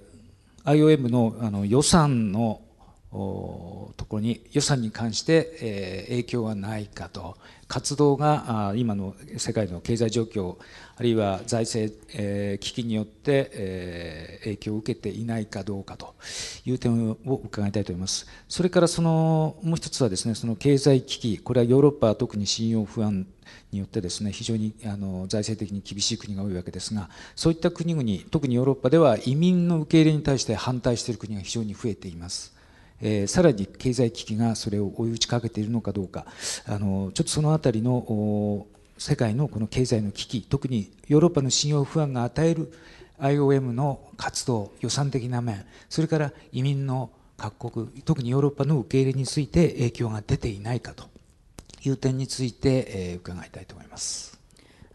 ー、IOM のあの予算のところに予算に関して、えー、影響はないかと活動が今の世界の経済状況あるいは財政、えー、危機によって、えー、影響を受けていないかどうかという点を伺いたいと思いますそれからそのもう一つはですねその経済危機これはヨーロッパは特に信用不安によってですね非常にあの財政的に厳しい国が多いわけですがそういった国々特にヨーロッパでは移民の受け入れに対して反対している国が非常に増えています。えー、さらに経済危機がそれを追い打ちかけているのかどうかあのちょっとその辺りの世界のこの経済の危機特にヨーロッパの信用不安が与える IOM の活動予算的な面それから移民の各国特にヨーロッパの受け入れについて影響が出ていないかという点について、えー、伺いたいと思います。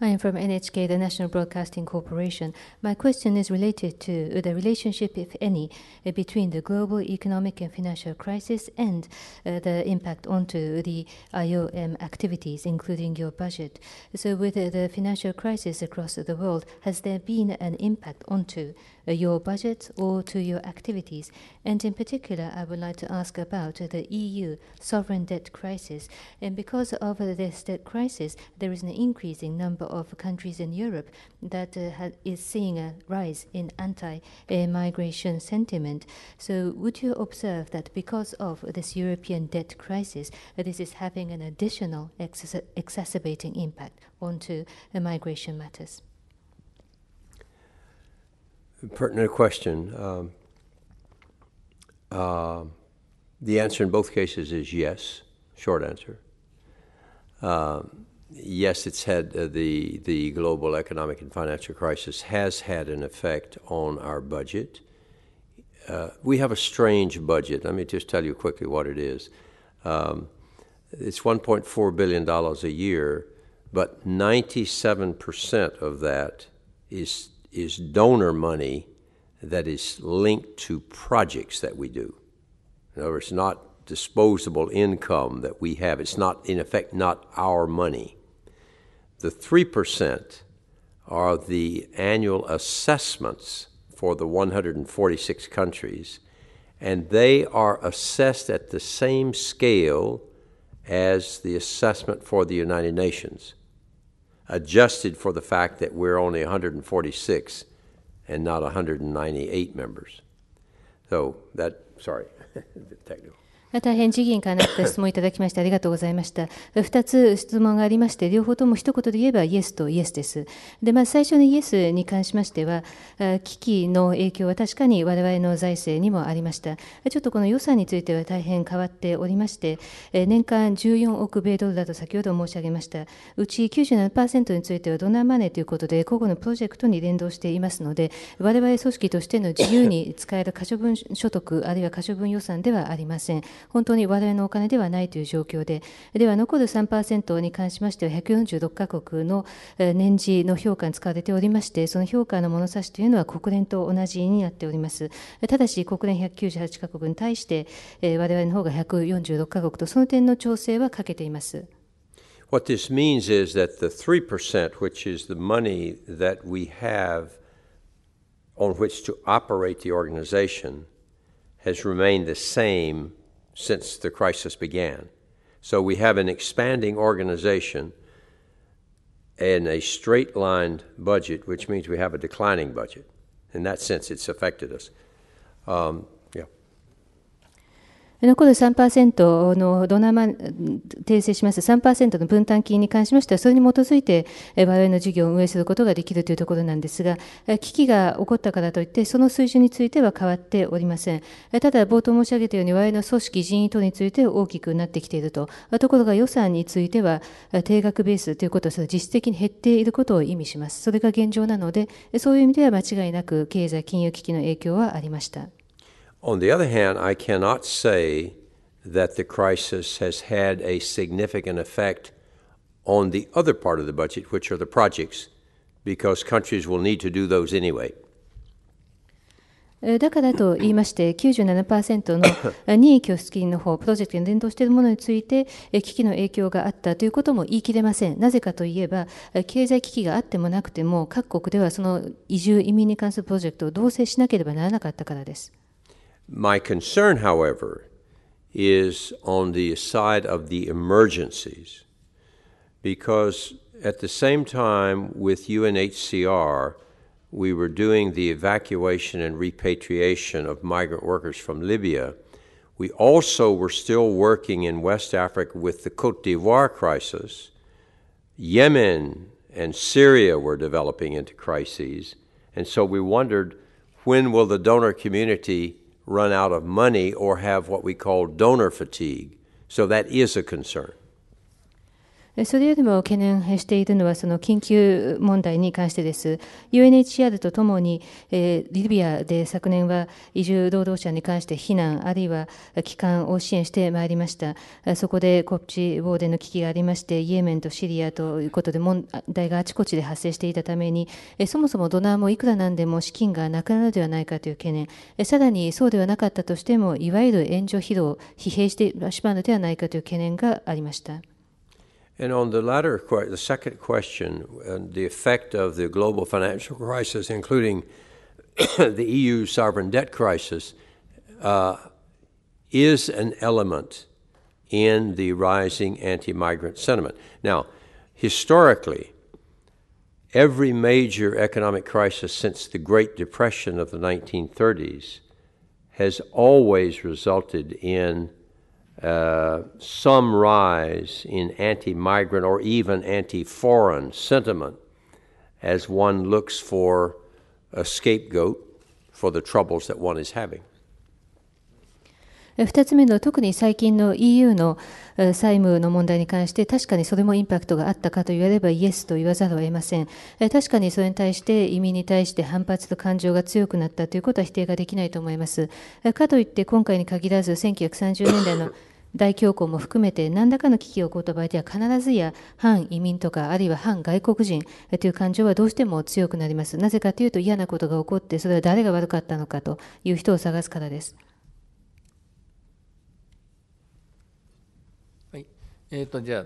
I am from NHK, the National Broadcasting Corporation. My question is related to uh, the relationship, if any, uh, between the global economic and financial crisis and uh, the impact onto the IOM activities, including your budget. So, with uh, the financial crisis across the world, has there been an impact onto your budget or to your activities? And in particular, I would like to ask about the EU sovereign debt crisis. And because of this debt crisis, there is an increasing number of countries in Europe that uh, is seeing a rise in anti-migration sentiment. So would you observe that because of this European debt crisis, this is having an additional exacerbating impact onto uh, migration matters? pertinent question. Um, uh, the answer in both cases is yes, short answer. Um, yes, it's had uh, the, the global economic and financial crisis has had an effect on our budget. Uh, we have a strange budget. Let me just tell you quickly what it is. Um, it's $1.4 billion a year, but 97% of that is is donor money that is linked to projects that we do. In other words, it's not disposable income that we have. It's not, in effect, not our money. The 3% are the annual assessments for the 146 countries, and they are assessed at the same scale as the assessment for the United Nations adjusted for the fact that we're only 146 and not 198 members. So that, sorry, technical. 大変次元かなった質問いただきましてありがとうございました。2つ質問がありまして、両方とも一言で言えばイエスとイエスです。で、まず最初のイエスに関しましては、危機の影響は確かに我々の財政にもありました。ちょっとこの予算については大変変わっておりまして、年間14億米ドルだと先ほど申し上げました。うち97%についてはドナーマネーということで、個々のプロジェクトに連動していますので、我々組織としての自由に使える可処分所得、あるいは可処分予算ではありません。本当に我々のお金ではないという状況で、では残る3%に関しましては、146カ国の年次の評価に使われておりまして、その評価の物差しというのは国連と同じになっております。ただし、国連198カ国に対して、我々の方が146カ国と、その点の調整はかけています。What this means is that the 3%, which is the money that we have on which to operate the organization, has remained the same since the crisis began. So we have an expanding organization and a straight lined budget, which means we have a declining budget. In that sense, it's affected us. Um, 残る3%のドナーマ訂正します3%の分担金に関しましてはそれに基づいて我々の事業を運営することができるというところなんですが危機が起こったからといってその水準については変わっておりませんただ冒頭申し上げたように我々の組織人員等について大きくなってきているとところが予算については定額ベースということは実質的に減っていることを意味しますそれが現状なのでそういう意味では間違いなく経済金融危機の影響はありました On the other hand, I cannot say that the crisis has had a significant effect on the other part of the budget, which are the projects, because countries will need to do those anyway. だからと言いまして97%の任意拠出金の方プロジェクトに連動しているものについて危機の影響があったということも言い切れませんなぜかといえば経済危機があってもなくても各国ではその移住移民に関するプロジェクトを同棲しなければならなかったからです。My concern, however, is on the side of the emergencies, because at the same time with UNHCR, we were doing the evacuation and repatriation of migrant workers from Libya. We also were still working in West Africa with the Cote d'Ivoire crisis. Yemen and Syria were developing into crises. And so we wondered when will the donor community run out of money or have what we call donor fatigue. So that is a concern. それよりも懸念しているのはその緊急問題に関してです。UNHCR とともに、えリビアで昨年は移住労働者に関して避難、あるいは帰還を支援してまいりました。そこで国地デ電の危機がありまして、イエメンとシリアということで問題があちこちで発生していたために、そもそもドナーもいくらなんでも資金がなくなるではないかという懸念、さらにそうではなかったとしても、いわゆる援助疲労、疲弊してしまうのではないかという懸念がありました。And on the latter, the second question, and uh, the effect of the global financial crisis, including the EU sovereign debt crisis, uh, is an element in the rising anti migrant sentiment. Now, historically, every major economic crisis since the Great Depression of the 1930s has always resulted in uh, some rise in anti migrant or even anti foreign sentiment as one looks for a scapegoat for the troubles that one is having. 2つ目の特に最近の EU の債務の問題に関して確かにそれもインパクトがあったかと言わればイエスと言わざるを得ません確かにそれに対して移民に対して反発と感情が強くなったということは否定ができないと思いますかといって今回に限らず1930年代の大恐慌も含めて何らかの危機が起こった場合では必ずや反移民とかあるいは反外国人という感情はどうしても強くなりますなぜかというと嫌なことが起こってそれは誰が悪かったのかという人を探すからです。はいえーと、とじゃ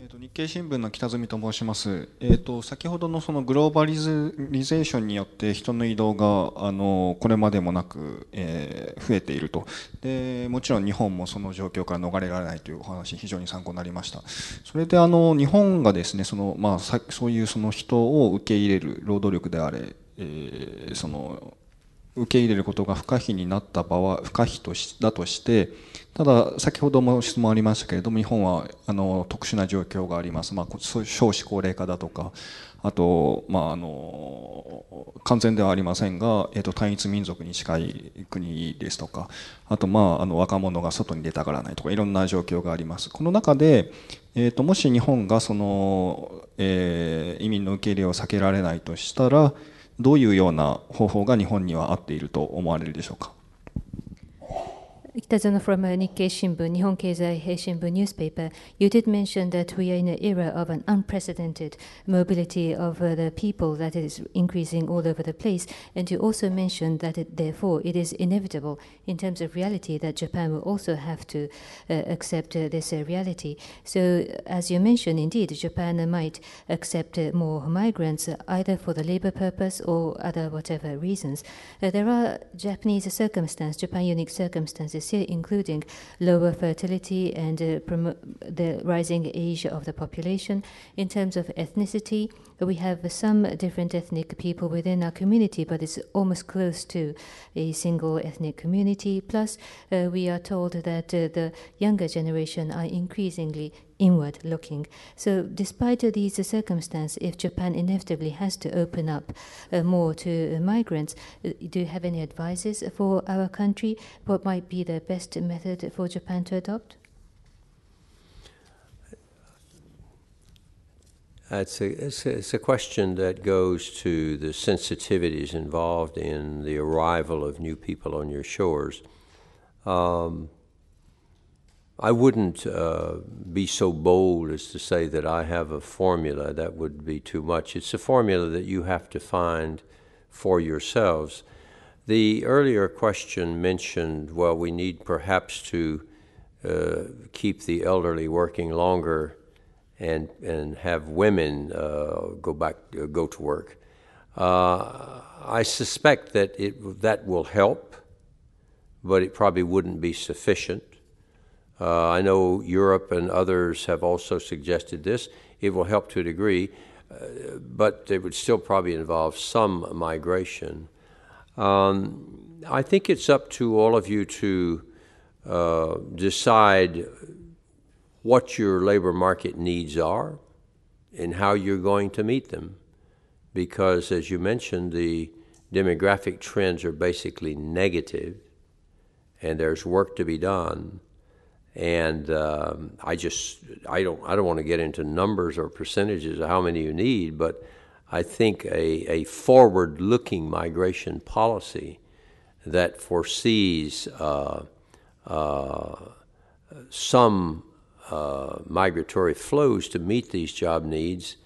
えーと、日経新聞の北住と申します、えーと、先ほどのそのグローバリゼーションによって人の移動があのこれまでもなく、えー、増えているとでもちろん日本もその状況から逃れられないというお話非常に参考になりましたそれであの日本がですねその、まあ、そういうその人を受け入れる労働力であれ、えー、その受け入れることが不可避になった場合不可避としだとしてただ、先ほども質問ありましたけれども、日本はあの特殊な状況があります、まあ、少子高齢化だとか、あと、まあ、あの完全ではありませんが、えー、と単一民族に近い国ですとか、あと、まあ、あの若者が外に出たがらないとか、いろんな状況があります。この中で、えー、ともし日本がその、えー、移民の受け入れを避けられないとしたら、どういうような方法が日本には合っていると思われるでしょうか。Kitazono from Nikkei Shimbun, Nihon Keizai Shimbun newspaper, you did mention that we are in an era of an unprecedented mobility of uh, the people that is increasing all over the place, and you also mentioned that it, therefore it is inevitable in terms of reality that Japan will also have to uh, accept uh, this uh, reality. So, as you mentioned, indeed, Japan might accept uh, more migrants either for the labor purpose or other whatever reasons. Uh, there are Japanese circumstances, Japan unique circumstances this year, including lower fertility and uh, the rising age of the population. In terms of ethnicity, we have some different ethnic people within our community, but it's almost close to a single ethnic community. Plus, uh, we are told that uh, the younger generation are increasingly inward looking. So, despite these circumstances, if Japan inevitably has to open up uh, more to uh, migrants, uh, do you have any advices for our country? What might be the best method for Japan to adopt? It's a, it's a, it's, a, question that goes to the sensitivities involved in the arrival of new people on your shores. Um, I wouldn't uh, be so bold as to say that I have a formula. That would be too much. It's a formula that you have to find for yourselves. The earlier question mentioned well, we need perhaps to uh, keep the elderly working longer and, and have women uh, go, back, uh, go to work. Uh, I suspect that it, that will help, but it probably wouldn't be sufficient. Uh, I know Europe and others have also suggested this. It will help to a degree, uh, but it would still probably involve some migration. Um, I think it's up to all of you to uh, decide what your labor market needs are and how you're going to meet them. Because, as you mentioned, the demographic trends are basically negative, and there's work to be done. And um, I just I don't I don't want to get into numbers or percentages of how many you need, but I think a, a forward-looking migration policy that foresees uh, uh, some uh, migratory flows to meet these job needs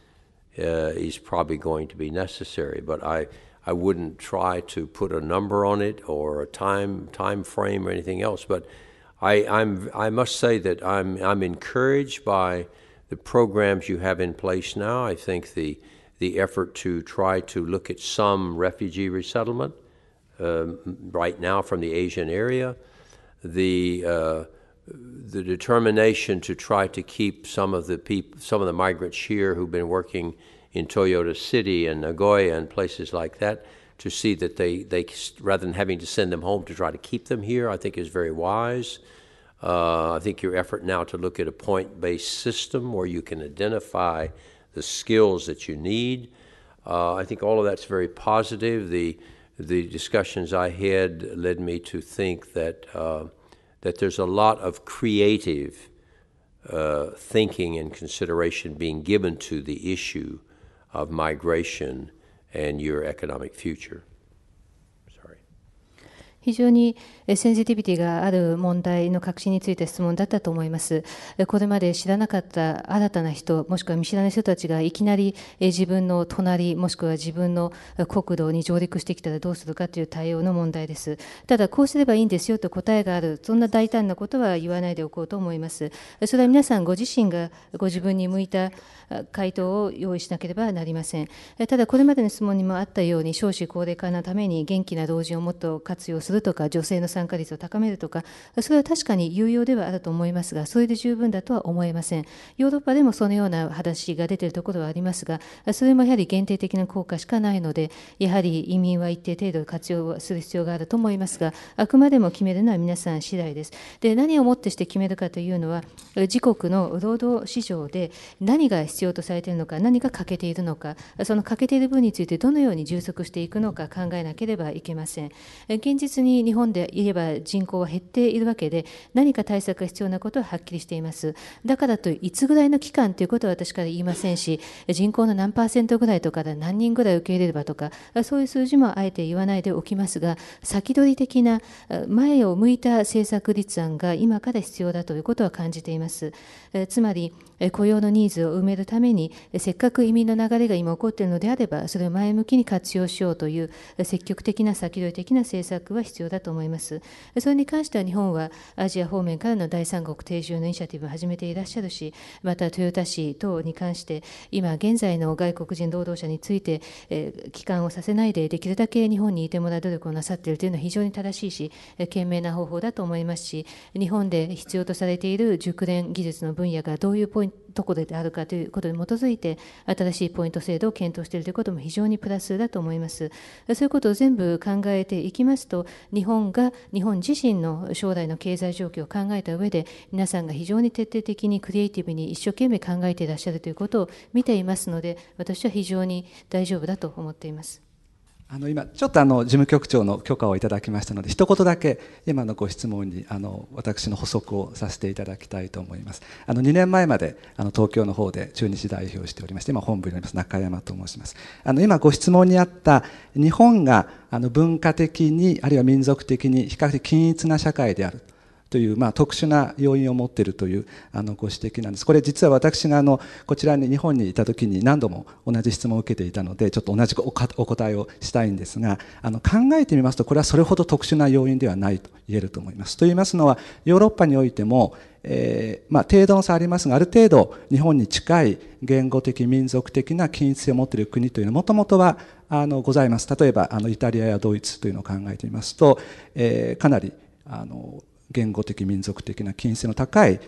uh, is probably going to be necessary. But I, I wouldn't try to put a number on it or a time time frame or anything else. But I, I'm, I must say that I'm, I'm encouraged by the programs you have in place now. I think the, the effort to try to look at some refugee resettlement um, right now from the Asian area, the, uh, the determination to try to keep some of the some of the migrants here who've been working in Toyota City and Nagoya and places like that to see that they, they rather than having to send them home to try to keep them here, I think is very wise. Uh, I think your effort now to look at a point based system where you can identify the skills that you need. Uh, I think all of that's very positive. The, the discussions I had led me to think that, uh, that there's a lot of creative uh, thinking and consideration being given to the issue of migration and your economic future. 非常にセンシティビティがある問題の核心について質問だったと思います。これまで知らなかった新たな人、もしくは見知らぬ人たちがいきなり自分の隣、もしくは自分の国土に上陸してきたらどうするかという対応の問題です。ただ、こうすればいいんですよと答えがある、そんな大胆なことは言わないでおこうと思います。それは皆さんご自身がご自分に向いた回答を用意しなければなりません。ただ、これまでの質問にもあったように、少子高齢化のために元気な老人をもっと活用するするとか女性の参加率を高めるとかそれは確かに有用ではあると思いますがそれで十分だとは思えませんヨーロッパでもそのような話が出ているところはありますがそれもやはり限定的な効果しかないのでやはり移民は一定程度活用する必要があると思いますがあくまでも決めるのは皆さん次第ですで何をもってして決めるかというのは自国の労働市場で何が必要とされているのか何が欠けているのかその欠けている分についてどのように充足していくのか考えなければいけません現実に日本で言えば人口は減っているわけで何か対策が必要なことははっきりしていますだからといつぐらいの期間ということは私から言いませんし人口の何パーセントぐらいとか何人ぐらい受け入れればとかそういう数字もあえて言わないでおきますが先取り的な前を向いた政策立案が今から必要だということは感じていますつまり雇用のニーズを埋めるためにせっかく移民の流れが今起こっているのであればそれを前向きに活用しようという積極的な先取り的な政策は必要必要だと思います。それに関しては日本はアジア方面からの第三国定住のイニシアティブを始めていらっしゃるし、また豊田市等に関して今現在の外国人労働者について、えー、帰還をさせないでできるだけ日本にいてもらう努力をなさっているというのは非常に正しいし、え賢明な方法だと思いますし、日本で必要とされている熟練技術の分野がどういうポイントどこであるかということに基づいて新しいポイント制度を検討しているということも非常にプラスだと思いますそういうことを全部考えていきますと日本が日本自身の将来の経済状況を考えた上で皆さんが非常に徹底的にクリエイティブに一生懸命考えていらっしゃるということを見ていますので私は非常に大丈夫だと思っています。あの今ちょっとあの事務局長の許可をいただきましたので一言だけ今のご質問にあの私の補足をさせていただきたいと思いますあの2年前まであの東京の方で中日代表をしておりまして今本部におります中山と申しますあの今ご質問にあった日本があの文化的にあるいは民族的に比較的均一な社会であるという、まあ、特殊な要因を持っているというあのご指摘なんです。これ実は私があのこちらに日本にいた時に何度も同じ質問を受けていたのでちょっと同じお答えをしたいんですがあの考えてみますとこれはそれほど特殊な要因ではないと言えると思います。と言いますのはヨーロッパにおいてもえー、まあ、程度の差ありますがある程度日本に近い言語的民族的な均一性を持っている国というのはもともとはあのございます例えばあのイタリアやドイツというのを考えてみますと、えー、かなりあの言語的民族的な金銭の高い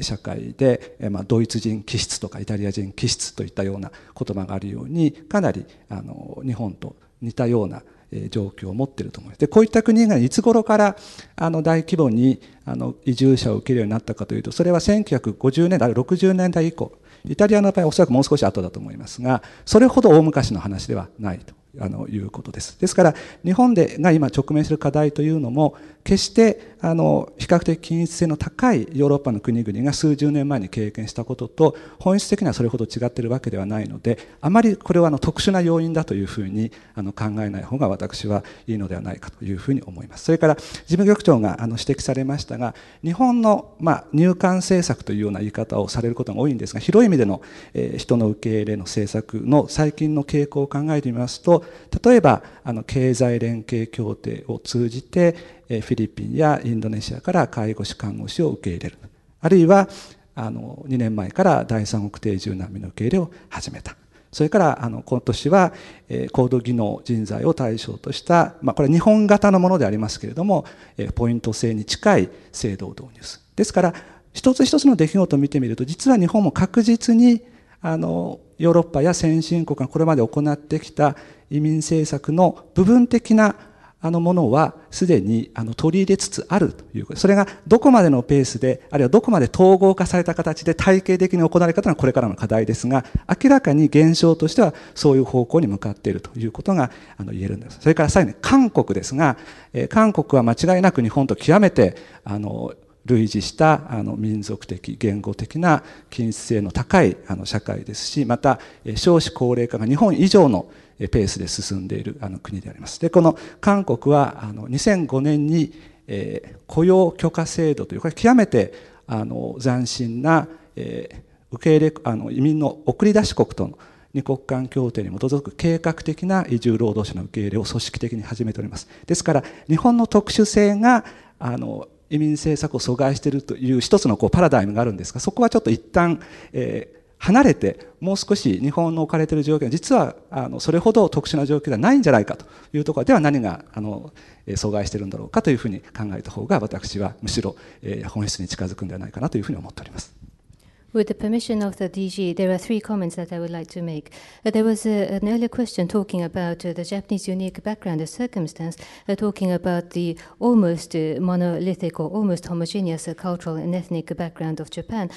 社会で、まあ、ドイツ人気質とかイタリア人気質といったような言葉があるようにかなりあの日本と似たような状況を持っていると思います。でこういった国がいつ頃からあの大規模にあの移住者を受けるようになったかというとそれは1950年代60年代以降イタリアの場合おそらくもう少し後だと思いますがそれほど大昔の話ではないとあのいうことですですから日本でが今直面する課題というのも決してあの比較的均一性の高いヨーロッパの国々が数十年前に経験したことと本質的にはそれほど違っているわけではないのであまりこれはあの特殊な要因だというふうにあの考えない方が私はいいのではないかというふうに思いますそれから事務局長があの指摘されましたが日本のまあ、入管政策というような言い方をされることが多いんですが広い意味でのえ人の受け入れの政策の最近の傾向を考えてみますと例えばあの経済連携協定を通じてフィリピンやインドネシアから介護士看護師を受け入れるあるいはあの2年前から第三国定住難民の受け入れを始めたそれからあの今年は、えー、高度技能人材を対象とした、まあ、これ日本型のものでありますけれども、えー、ポイント制に近い制度を導入するですから一つ一つの出来事を見てみると実は日本も確実にあのヨーロッパや先進国がこれまで行ってきた移民政策の部分的なあのものはすでにあの取り入れつつあるということそれがどこまでのペースであるいはどこまで統合化された形で体系的に行われのはこれからの課題ですが明らかに現象としてはそういう方向に向かっているということがあの言えるんですそれから最後に韓国ですが、えー、韓国は間違いなく日本と極めてあの類似したあの民族的言語的な均質性の高いあの社会ですしまた少子高齢化が日本以上のペースで進んでいるあの国であります。でこの韓国はあの2005年に、えー、雇用許可制度というか極めてあの斬新な、えー、受け入れあの移民の送り出し国との二国間協定に基づく計画的な移住労働者の受け入れを組織的に始めております。ですから日本の特殊性があの移民政策を阻害しているという一つのこうパラダイムがあるんですがそこはちょっと一旦、えー、離れてもう少し日本の置かれている状況実はあのそれほど特殊な状況ではないんじゃないかというところでは何があの阻害しているんだろうかというふうに考えた方が私はむしろ、えー、本質に近づくんではないかなというふうに思っております。With the permission of the DG, there are three comments that I would like to make. Uh, there was a, uh, an earlier question talking about uh, the Japanese unique background and circumstance, uh, talking about the almost uh, monolithic or almost homogeneous uh, cultural and ethnic background of Japan.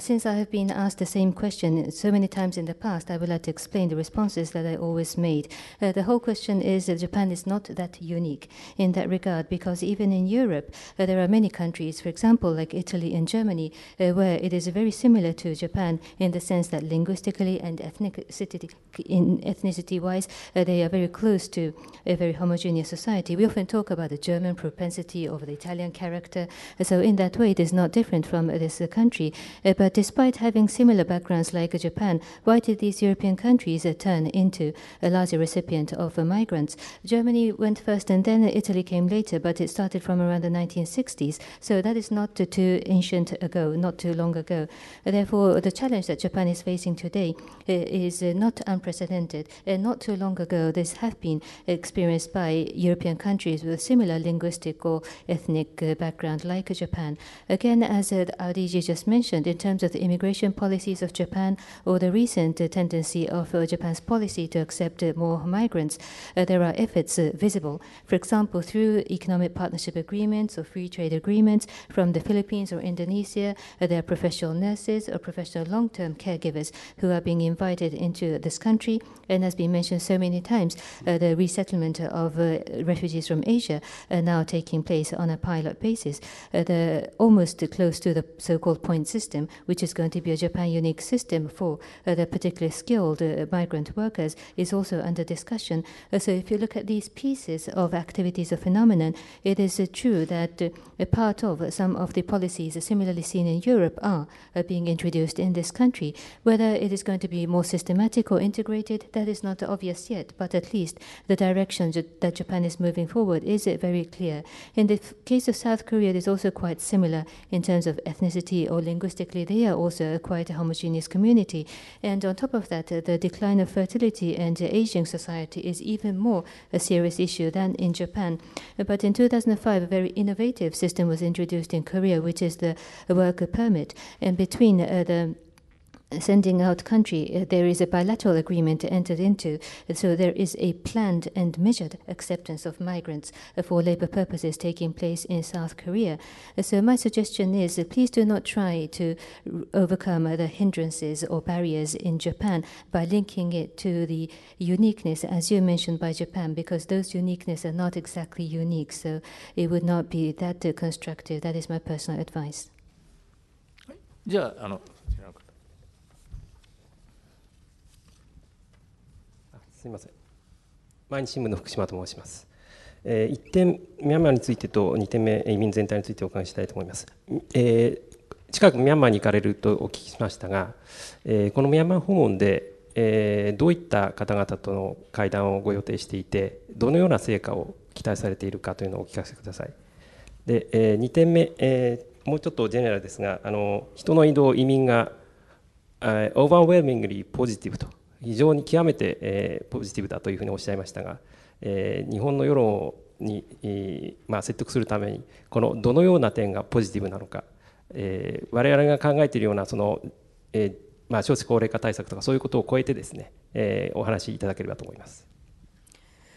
since I have been asked the same question so many times in the past, I would like to explain the responses that I always made. the whole question is that Japan is not that unique in that regard, because even in Europe, there are many countries, for example, like Italy and Germany, where it is very similar similar to Japan in the sense that linguistically and ethnicity, in ethnicity-wise, uh, they are very close to a very homogeneous society. We often talk about the German propensity over the Italian character, uh, so in that way it is not different from this uh, country. Uh, but despite having similar backgrounds like Japan, why did these European countries uh, turn into a larger recipient of uh, migrants? Germany went first and then Italy came later, but it started from around the 1960s, so that is not too ancient ago, not too long ago. Therefore, the challenge that Japan is facing today eh, is eh, not unprecedented. Eh, not too long ago, this has been experienced by European countries with similar linguistic or ethnic background like Japan. Again, as uh, just mentioned, in terms of the immigration policies of Japan or the recent tendency of Japan's policy to accept more migrants, there are efforts visible. For example, through economic partnership agreements or free trade agreements from the Philippines or Indonesia, there are professional nurses nurses or professional long term caregivers who are being invited into this country. And as been mentioned so many times, uh, the resettlement of uh, refugees from Asia are now taking place on a pilot basis. Uh, they're almost close to the so called point system, which is going to be a Japan unique system for uh, the particularly skilled uh, migrant workers, is also under discussion. Uh, so if you look at these pieces of activities or phenomenon, it is true that a part of some of the policies similarly seen in Europe are being introduced in this country. Whether it is going to be more systematic or integrated, that is not obvious yet, but at least the direction that Japan is moving forward is very clear. In the case of South Korea, it is also quite similar in terms of ethnicity or linguistically, they are also quite a homogeneous community. And on top of that, uh, the decline of fertility and aging society is even more a serious issue than in Japan. Uh, but in 2005, a very innovative system was introduced in Korea, which is the worker permit. And between uh, the sending out country, uh, there is a bilateral agreement entered into, so there is a planned and measured acceptance of migrants uh, for labor purposes taking place in South Korea. So my suggestion is please do not try to overcome the hindrances or barriers in Japan by linking it to the uniqueness, as you mentioned, by Japan, because those uniqueness are not exactly unique, so it would not be that constructive. That is my personal advice. じゃあ、あの、すみません。毎日新聞の福島と申します。えー、1点、ミャンマーについてと2点目、移民全体についてお伺いしたいと思います。えー、近くミャンマーに行かれるとお聞きしましたが、えー、このミャンマー訪問で、えー、どういった方々との会談をご予定していて、どのような成果を期待されているかというのをお聞かせください。で、えー、2点目、えーもうちょっとジェネラルですがあの人の移動移民がオーバーウェルミングリーポジティブと非常に極めて、えー、ポジティブだというふうにおっしゃいましたが、えー、日本の世論に、えー、まあ、説得するためにこのどのような点がポジティブなのか、え我々が考えているようなその、えまあ、少子高齢化対策とかそういうことを超えてですね、えお話しいただければと思います。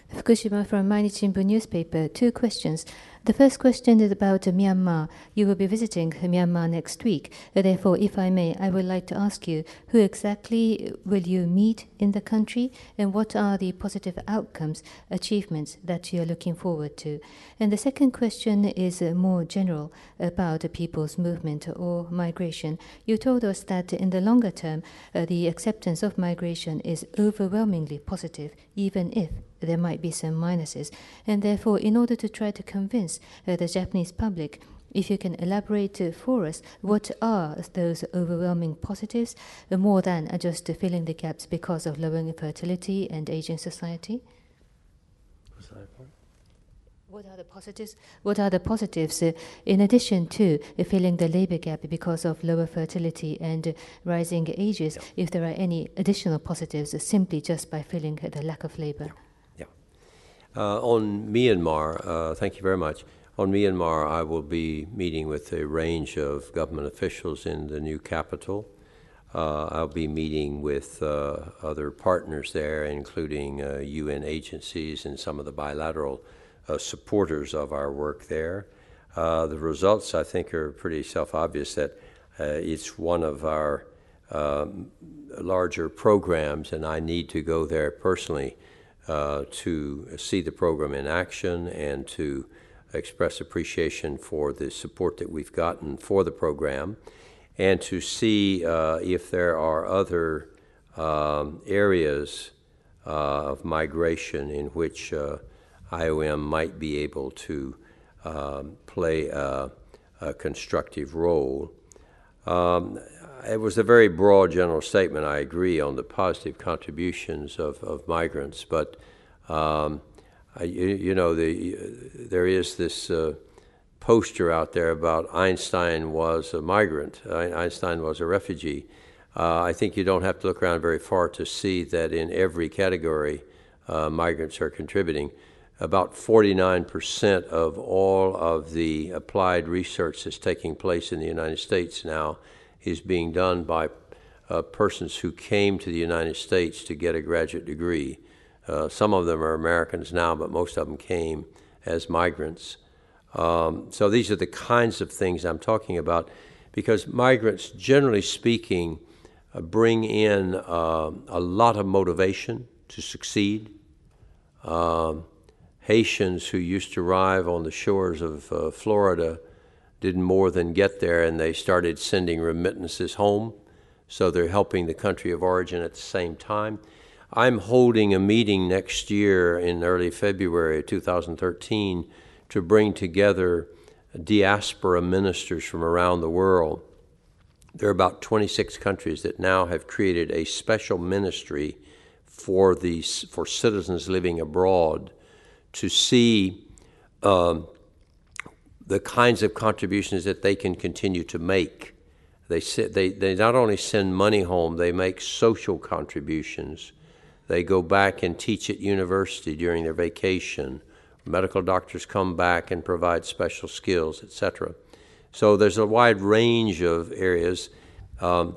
福島 from m a i n i questions. The first question is about Myanmar. You will be visiting Myanmar next week. Therefore, if I may, I would like to ask you who exactly will you meet in the country and what are the positive outcomes, achievements that you are looking forward to? And the second question is more general about the people's movement or migration. You told us that in the longer term, uh, the acceptance of migration is overwhelmingly positive, even if there might be some minuses. And therefore, in order to try to convince towards uh, the Japanese public. If you can elaborate uh, for us, what are those overwhelming positives uh, more than just filling the gaps because of lowering fertility and aging society? What are the positives? What are the positives uh, in addition to uh, filling the labor gap because of lower fertility and uh, rising ages? If there are any additional positives simply just by filling the lack of labor. Uh, on Myanmar, uh, thank you very much. On Myanmar, I will be meeting with a range of government officials in the new capital. Uh, I'll be meeting with uh, other partners there, including UN uh, agencies and some of the bilateral uh, supporters of our work there. the results, I think, are pretty self obvious that it's one of our um, larger programs, and I need to go there personally uh, to see the program in action and to express appreciation for the support that we've gotten for the program and to see uh, if there are other um, areas uh, of migration in which IOM might be able to um, play a, a, constructive role. Um, it was a very broad general statement. I agree on the positive contributions of, of migrants, but um, I, you, you, know, the, there is this uh, poster out there about Einstein was a migrant, Einstein was a refugee. Uh, I think you don't have to look around very far to see that in every category, uh, migrants are contributing. About 49% of all of the applied research that's taking place in the United States now is being done by uh, persons who came to the United States to get a graduate degree. Uh, some of them are Americans now, but most of them came as migrants. Um, so these are the kinds of things I'm talking about because migrants, generally speaking, uh, bring in um, a lot of motivation to succeed. Um, Haitians who used to arrive on the shores of uh, Florida did more than get there, and they started sending remittances home. So they're helping the country of origin at the same time. I'm holding a meeting next year in early February 2013 to bring together diaspora ministers from around the world. There are about 26 countries that now have created a special ministry for these for citizens living abroad to see um, the kinds of contributions that they can continue to make. They, they, they not only send money home, they make social contributions. They go back and teach at university during their vacation. Medical doctors come back and provide special skills, etc. So there's a wide range of areas. Um,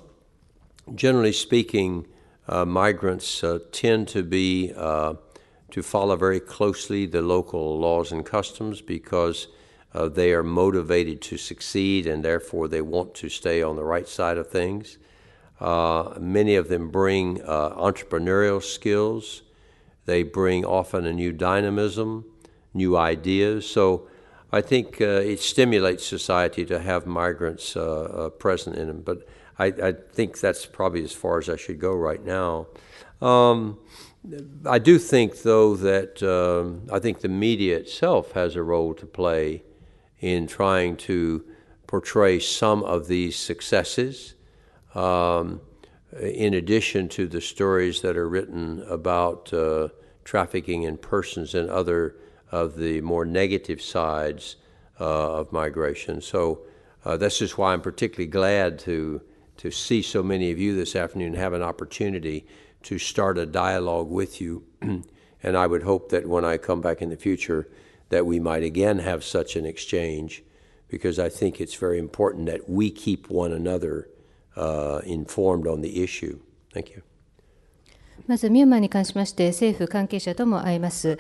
generally speaking, uh, migrants uh, tend to be uh, to follow very closely the local laws and customs because uh, they are motivated to succeed and therefore they want to stay on the right side of things. Uh, many of them bring uh, entrepreneurial skills. They bring often a new dynamism, new ideas. So I think uh, it stimulates society to have migrants uh, uh, present in them. But I, I, think that's probably as far as I should go right now. Um, I do think, though, that um, I think the media itself has a role to play in trying to portray some of these successes, um, in addition to the stories that are written about uh, trafficking in persons and other of the more negative sides uh, of migration. So uh, this is why I'm particularly glad to to see so many of you this afternoon have an opportunity to start a dialogue with you. and I would hope that when I come back in the future, that we might again have such an exchange because I think it's very important that we keep one another uh, informed on the issue. Thank you. まずミャンマーに関しまして政府関係者とも会います。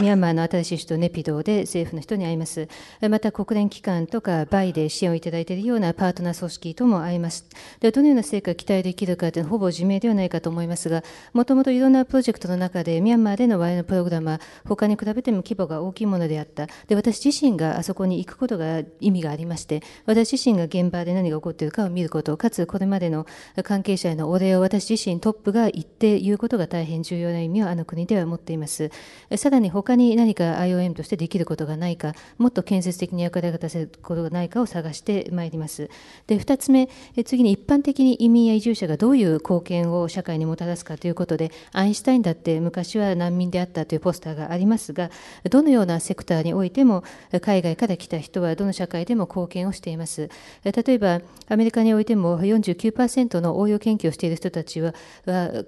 ミャンマーの新しい首都ネピドーで政府の人に会います。また国連機関とかバイで支援をいただいているようなパートナー組織とも会います。でどのような成果が期待できるかというのはほぼ自明ではないかと思いますが、もともといろんなプロジェクトの中でミャンマーでの我々のプログラムは他に比べても規模が大きいものであった。で私自身があそこに行くことが意味がありまして、私自身が現場で何が起こっているかを見ること、かつこれまでの関係者へのお礼を私自身トップが言って言うことが大変重要な意味をあの国では持っています。さらに他他に何か IOM としてできることがないかもっと建設的に役立たせることがないかを探してまいりますで2つ目次に一般的に移民や移住者がどういう貢献を社会にもたらすかということでアインシュタインだって昔は難民であったというポスターがありますがどのようなセクターにおいても海外から来た人はどの社会でも貢献をしています例えばアメリカにおいても49%の応用研究をしている人たちは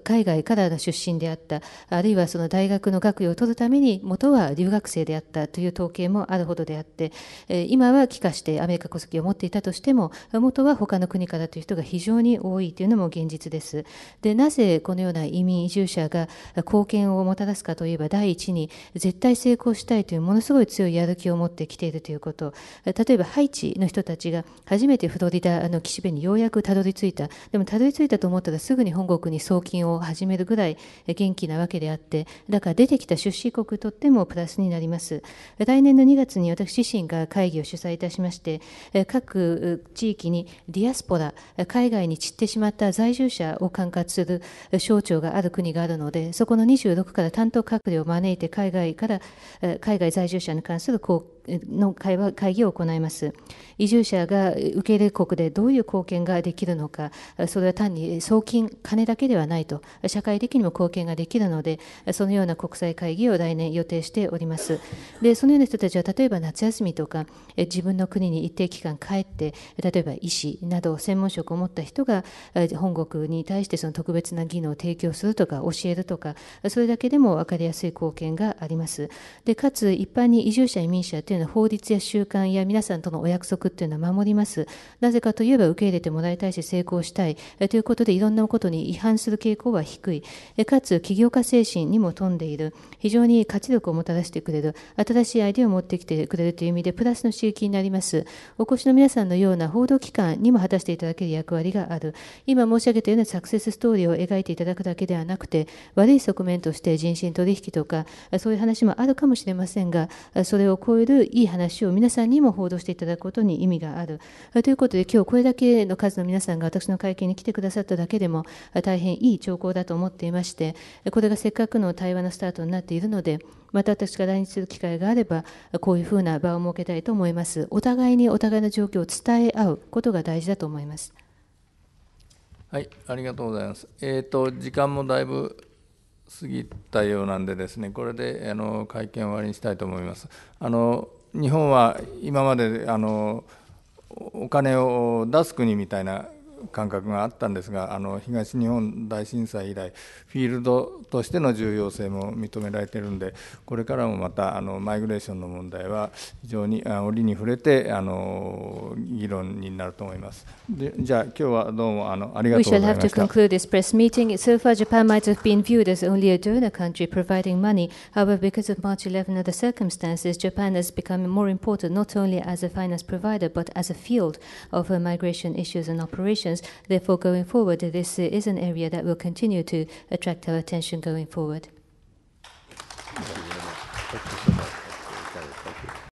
海外からの出身であったあるいはその大学の学位を取るために元は留学生であったという統計もあるほどであって、え今は帰化してアメリカ戸籍を持っていたとしても元は他の国からという人が非常に多いというのも現実です。でなぜこのような移民移住者が貢献をもたらすかといえば第一に絶対成功したいというものすごい強いやる気を持ってきているということ例えばハイチの人たちが初めてフロリダの岸辺にようやくたどり着いたでもたどり着いたと思ったらすぐに本国に送金を始めるぐらい元気なわけであってだから出てきた出資国とってもプラスになります。来年の2月に私自身が会議を主催いたしまして、各地域にディアスポラ、海外に散ってしまった在住者を管轄する省庁がある国があるので、そこの26から担当閣僚を招いて海外から、海外在住者に関する交の会話会議を行います移住者が受け入れ国でどういう貢献ができるのかそれは単に送金金だけではないと社会的にも貢献ができるのでそのような国際会議を来年予定しておりますでそのような人たちは例えば夏休みとか自分の国に一定期間帰って例えば医師など専門職を持った人が本国に対してその特別な技能を提供するとか教えるとかそれだけでも分かりやすい貢献がありますでかつ一般に移住者移民者ていうのは法律や習慣や皆さんとのお約束っていうのは守ります。なぜかといえば受け入れてもらいたいし成功したいということでいろんなことに違反する傾向は低い。かつ起業家精神にも富んでいる。非常に活力をもたらしてくれる。新しいアイデアを持ってきてくれるという意味でプラスの刺激になります。お越しの皆さんのような報道機関にも果たしていただける役割がある。今申し上げたようなサクセスストーリーを描いていただくだけではなくて悪い側面として人身取引とかそういう話もあるかもしれませんがそれを超えるるいい話を皆さんにも報道していただくことに意味がある。ということで、今日これだけの数の皆さんが私の会見に来てくださっただけでも、大変いい兆候だと思っていまして、これがせっかくの対話のスタートになっているので、また私が来日する機会があれば、こういうふうな場を設けたいと思います。お互いにお互いの状況を伝え合うことが大事だと思います。はい、ありがとうございます。えっ、ー、と、時間もだいぶ過ぎたようなんでですねこれであの会見終わりにしたいと思います。あの日本は今まであのお金を出す国みたいな感覚があったんですがあの東日本大震災以来フィールドとしての重要性も認められているのでこれからもまたあのマイグレーションの問題は非常に折に触れてあの議論になると思います。でじゃあ今日はどうもあのありがとうございました。We shall have to conclude this press meeting. So far, Japan might have been viewed as only a donor country providing money. However, because of March 11 and the r circumstances, Japan has become more important not only as a finance provider but as a field of migration issues and operations. solutions. Therefore, going forward, this is an area that will continue to attract our attention going forward. Thank you very much. Thank you so much.